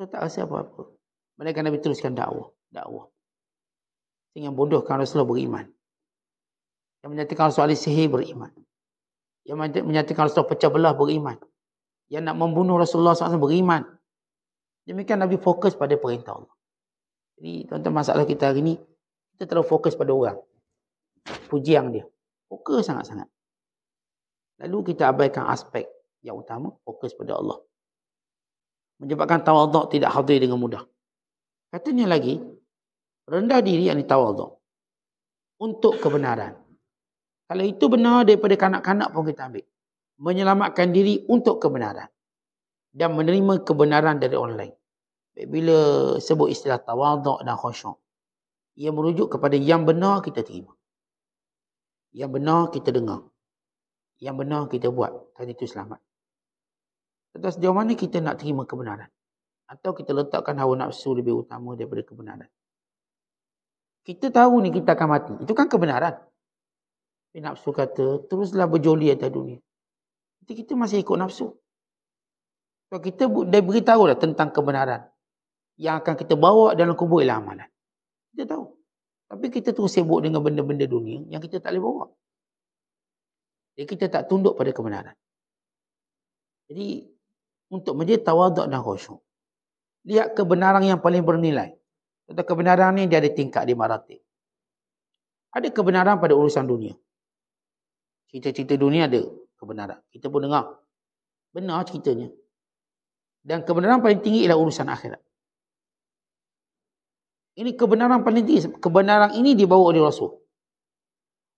Dia tak rasa apa-apa. Mereka Nabi teruskan dakwah. Dakwah. dengan bodoh bodohkan Rasulullah beriman. Yang menyatakan Rasulullah sihir beriman. Yang menyatakan Rasulullah pecah belah beriman yang nak membunuh Rasulullah SAW beriman. Demikian Nabi fokus pada perintah Allah. Jadi tuan-tuan masalah kita hari ini, kita terlalu fokus pada orang. Pujian dia. Fokus sangat-sangat. Lalu kita abaikan aspek yang utama, fokus pada Allah. Menyebabkan tawaduk tidak hadir dengan mudah. Katanya lagi, rendah diri yang ditawaduk. Untuk kebenaran. Kalau itu benar daripada kanak-kanak pun kita ambil menyelamatkan diri untuk kebenaran dan menerima kebenaran dari orang lain. Bila sebut istilah tawaduk dan khusyuk, ia merujuk kepada yang benar kita terima. Yang benar kita dengar. Yang benar kita buat. Dan itu selamat. Tentang sejauh mana kita nak terima kebenaran. Atau kita letakkan hawa nafsu lebih utama daripada kebenaran. Kita tahu ni kita akan mati. Itu kan kebenaran. Tapi nafsu kata, teruslah berjoli atas dunia. Kita, kita masih ikut nafsu. So, kita dah beritahu lah tentang kebenaran. Yang akan kita bawa dalam kubur ialah amalan. Kita tahu. Tapi kita terus sibuk dengan benda-benda dunia yang kita tak boleh bawa. Jadi kita tak tunduk pada kebenaran. Jadi untuk menjadi tawaduk dan khusyuk. Lihat kebenaran yang paling bernilai. Contoh kebenaran ni dia ada tingkat di maratik. Ada kebenaran pada urusan dunia. Cita-cita dunia ada kebenaran. Kita pun dengar. Benar ceritanya. Dan kebenaran paling tinggi ialah urusan akhirat. Ini kebenaran paling tinggi. Kebenaran ini dibawa oleh Rasul.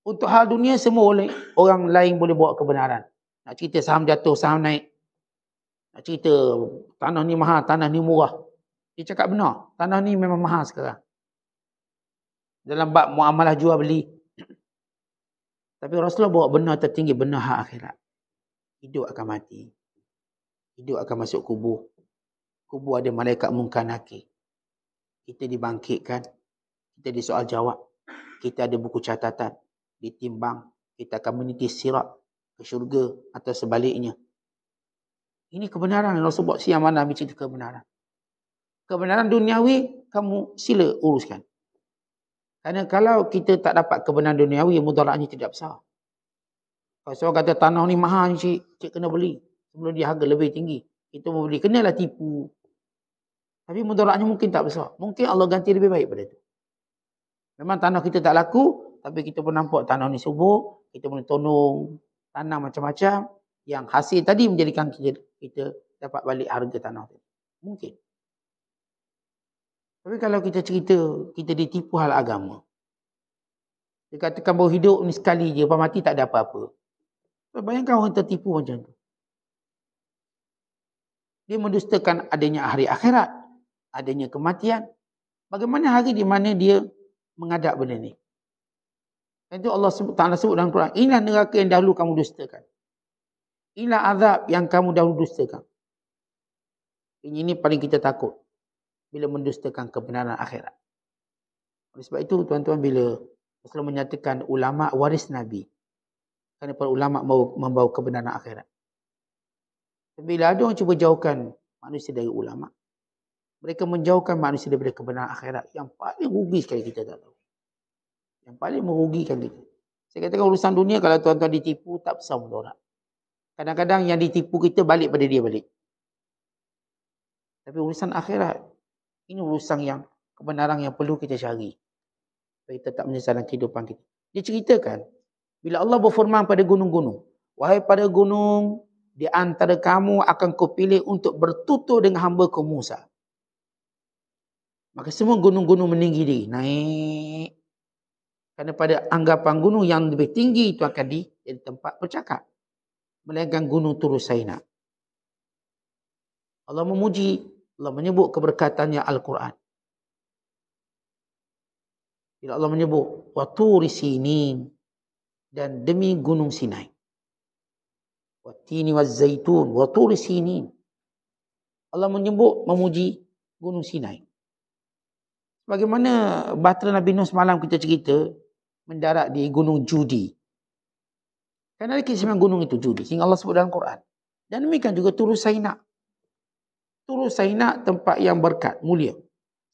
Untuk hal dunia semua boleh. Orang lain boleh buat kebenaran. Nak cerita saham jatuh, saham naik. Nak cerita tanah ni mahal, tanah ni murah. Dia cakap benar. Tanah ni memang mahal sekarang. Dalam bab muamalah jual beli. Tapi Rasulullah bawa benar tertinggi, benar hak akhirat. Hidup akan mati. Hidup akan masuk kubur. Kubur ada malaikat mungkanaki. Kita dibangkitkan. Kita disoal jawab. Kita ada buku catatan. Ditimbang. Kita akan meniti sirat ke syurga atau sebaliknya. Ini kebenaran. Rasulullah siang mana ambil cerita kebenaran. Kebenaran duniawi, kamu sila uruskan. Karena kalau kita tak dapat kebenaran duniawi, mudaratnya tidak besar. Kalau seorang kata tanah ni mahal ni cik, cik kena beli. Sebelum dia harga lebih tinggi. Kita mau beli, kenalah tipu. Tapi mudaratnya mungkin tak besar. Mungkin Allah ganti lebih baik pada itu. Memang tanah kita tak laku, tapi kita pun nampak tanah ni subur, kita boleh tonong, tanah macam-macam, yang hasil tadi menjadikan kita, kita dapat balik harga tanah tu. Mungkin. Tapi kalau kita cerita, kita ditipu hal agama. Dia Dikatakan bahawa hidup ni sekali je, lepas mati tak ada apa-apa. Bayangkan orang tertipu macam tu. Dia mendustakan adanya hari akhirat, adanya kematian. Bagaimana hari di mana dia mengadap benda ni? Dan itu Allah SWT sebut dalam Quran, inilah neraka yang dahulu kamu dustakan. Inilah azab yang kamu dahulu dustakan. Ini, ini paling kita takut bila mendustakan kebenaran akhirat. Oleh sebab itu tuan-tuan bila Rasulullah menyatakan ulama waris Nabi. Kerana para ulama membawa, membawa kebenaran akhirat. Bila ada orang cuba jauhkan manusia dari ulama. Mereka menjauhkan manusia daripada kebenaran akhirat. Yang paling rugi sekali kita tak tahu. Yang paling merugikan kita. Saya katakan urusan dunia kalau tuan-tuan ditipu tak besar mudarat. Kadang-kadang yang ditipu kita balik pada dia balik. Tapi urusan akhirat ini urusan yang kebenaran yang perlu kita cari. Supaya kita tak menyesalkan kehidupan kita. Dia ceritakan. Bila Allah berfirman pada gunung-gunung. Wahai pada gunung. Di antara kamu akan kau pilih untuk bertutur dengan hamba ku Musa. Maka semua gunung-gunung meninggi diri. Naik. Kerana pada anggapan gunung yang lebih tinggi itu akan di, tempat bercakap. Melainkan gunung turus Sainak. Allah memuji Allah menyebut keberkatannya Al-Quran. Bila Allah menyebut wa turi sinin dan demi gunung Sinai. Wa tini waz zaitun wa turi sinin. Allah menyebut memuji gunung Sinai. Bagaimana Batra Nabi Nuh semalam kita cerita mendarat di gunung Judi. Kan ada kisah gunung itu Judi. Sehingga Allah sebut dalam Quran. Dan demikian juga turun Sainak. Turus Sina tempat yang berkat, mulia.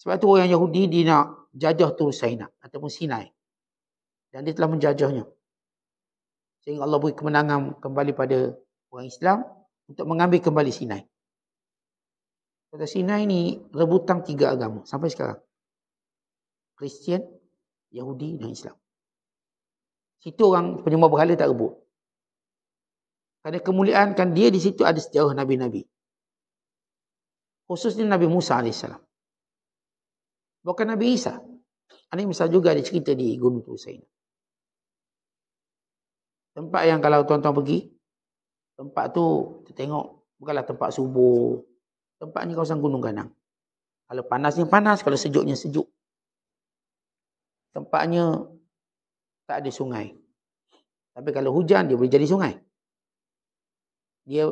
Sebab itu orang Yahudi dia nak jajah Turus Sina ataupun Sinai. Dan dia telah menjajahnya. Sehingga Allah beri kemenangan kembali pada orang Islam untuk mengambil kembali Sinai. Kota Sinai ni rebutan tiga agama sampai sekarang. Kristian, Yahudi dan Islam. Situ orang penyembah berhala tak rebut. Kerana kemuliaan kan dia di situ ada sejarah Nabi-Nabi khususnya Nabi Musa AS. Bukan Nabi Isa. Ini Musa juga ada cerita di Gunung ini. Tempat yang kalau tuan-tuan pergi, tempat tu kita tengok, bukanlah tempat subuh. Tempat ni kawasan Gunung Ganang. Kalau panasnya panas, kalau sejuknya sejuk. Tempatnya tak ada sungai. Tapi kalau hujan, dia boleh jadi sungai. Dia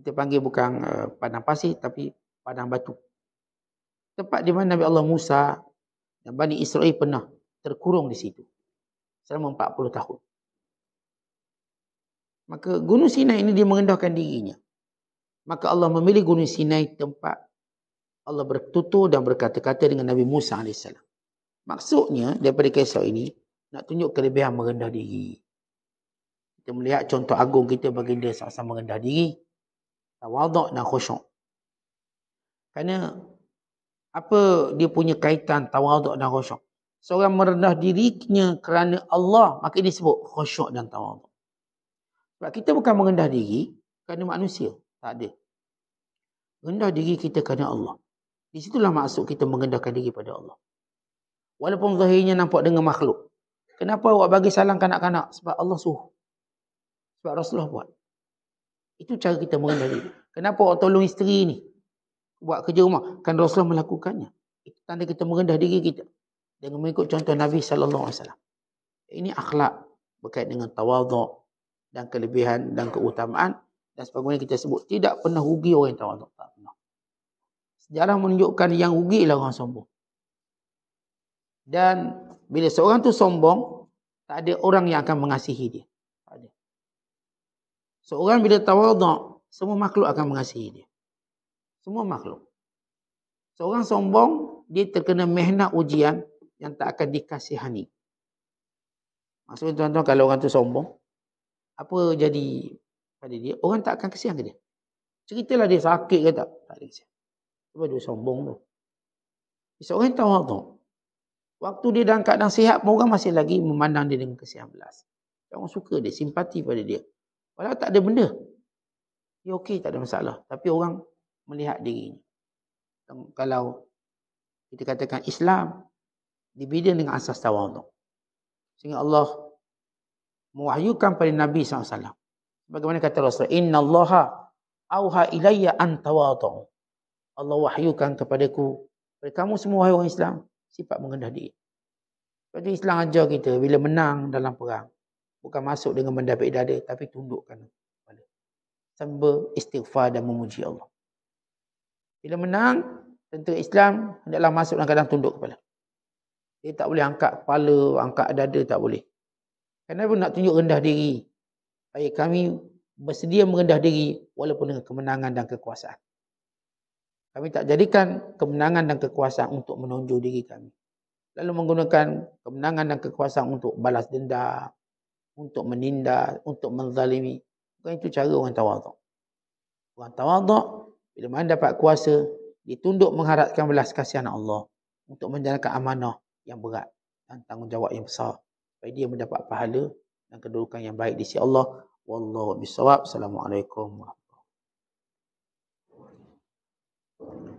kita panggil bukan uh, padang pasir, tapi padang batu. Tempat di mana Nabi Allah Musa dan Bani Israel pernah terkurung di situ. Selama 40 tahun. Maka Gunung Sinai ini dia mengendahkan dirinya. Maka Allah memilih Gunung Sinai tempat Allah bertutur dan berkata-kata dengan Nabi Musa AS. Maksudnya daripada kisah ini nak tunjuk kelebihan merendah diri. Kita melihat contoh agung kita baginda sama-sama merendah diri. Tawaduk dan khusyuk. Kerana apa dia punya kaitan tawaduk dan khusyuk. Seorang merendah dirinya kerana Allah, maka ini sebut khusyuk dan tawaduk. Sebab kita bukan merendah diri kerana manusia. Tak ada. Rendah diri kita kerana Allah. Di situlah maksud kita mengendahkan diri pada Allah. Walaupun zahirnya nampak dengan makhluk. Kenapa awak bagi salam kanak-kanak? Sebab Allah suruh. Sebab Rasulullah buat. Itu cara kita merendah diri. Kenapa awak tolong isteri ni? buat kerja rumah. Kan Rasulullah melakukannya. Itu tanda kita merendah diri kita. Dengan mengikut contoh Nabi Sallallahu Alaihi Wasallam. Ini akhlak berkait dengan tawaduk dan kelebihan dan keutamaan. Dan sebagainya kita sebut tidak pernah rugi orang yang tawaduk. Tak pernah. Sejarah menunjukkan yang rugi ialah orang sombong. Dan bila seorang tu sombong, tak ada orang yang akan mengasihi dia. Seorang bila tawaduk, semua makhluk akan mengasihi dia. Semua makhluk. Seorang sombong, dia terkena mehnat ujian yang tak akan dikasihani. Maksudnya tuan-tuan, kalau orang tu sombong, apa jadi pada dia? Orang tak akan kasihan ke dia. Ceritalah dia sakit ke tak? Tak ada kasihan. Sebab dia sombong tu. Seorang tahu waktu. Waktu dia dalam keadaan sihat, orang masih lagi memandang dia dengan kasihan belas. Orang suka dia, simpati pada dia. Walau tak ada benda. Dia ya, okey, tak ada masalah. Tapi orang melihat dirinya. Kalau kita katakan Islam dibidang dengan asas tawaduk. Sehingga Allah mewahyukan pada Nabi SAW. Bagaimana kata Rasulullah? Inna Allah awha ilayya an tawadu. Allah wahyukan kepadaku. Pada kamu semua wahai orang Islam. Sifat mengendah diri. Jadi Islam ajar kita bila menang dalam perang. Bukan masuk dengan mendapat dada tapi tundukkan. Sembah istighfar dan memuji Allah. Bila menang, tentera Islam hendaklah masuk dalam keadaan tunduk kepala. Dia tak boleh angkat kepala, angkat dada, tak boleh. Kenapa nak tunjuk rendah diri? Supaya kami bersedia merendah diri walaupun dengan kemenangan dan kekuasaan. Kami tak jadikan kemenangan dan kekuasaan untuk menonjol diri kami. Lalu menggunakan kemenangan dan kekuasaan untuk balas dendam, untuk menindas, untuk menzalimi. Bukan itu cara orang tawaduk. Orang tawaduk bila mana dapat kuasa, ditunduk mengharapkan belas kasihan Allah untuk menjalankan amanah yang berat dan tanggungjawab yang besar. Supaya dia mendapat pahala dan kedudukan yang baik di sisi Allah. Wallahu a'lam Assalamualaikum warahmatullahi wabarakatuh.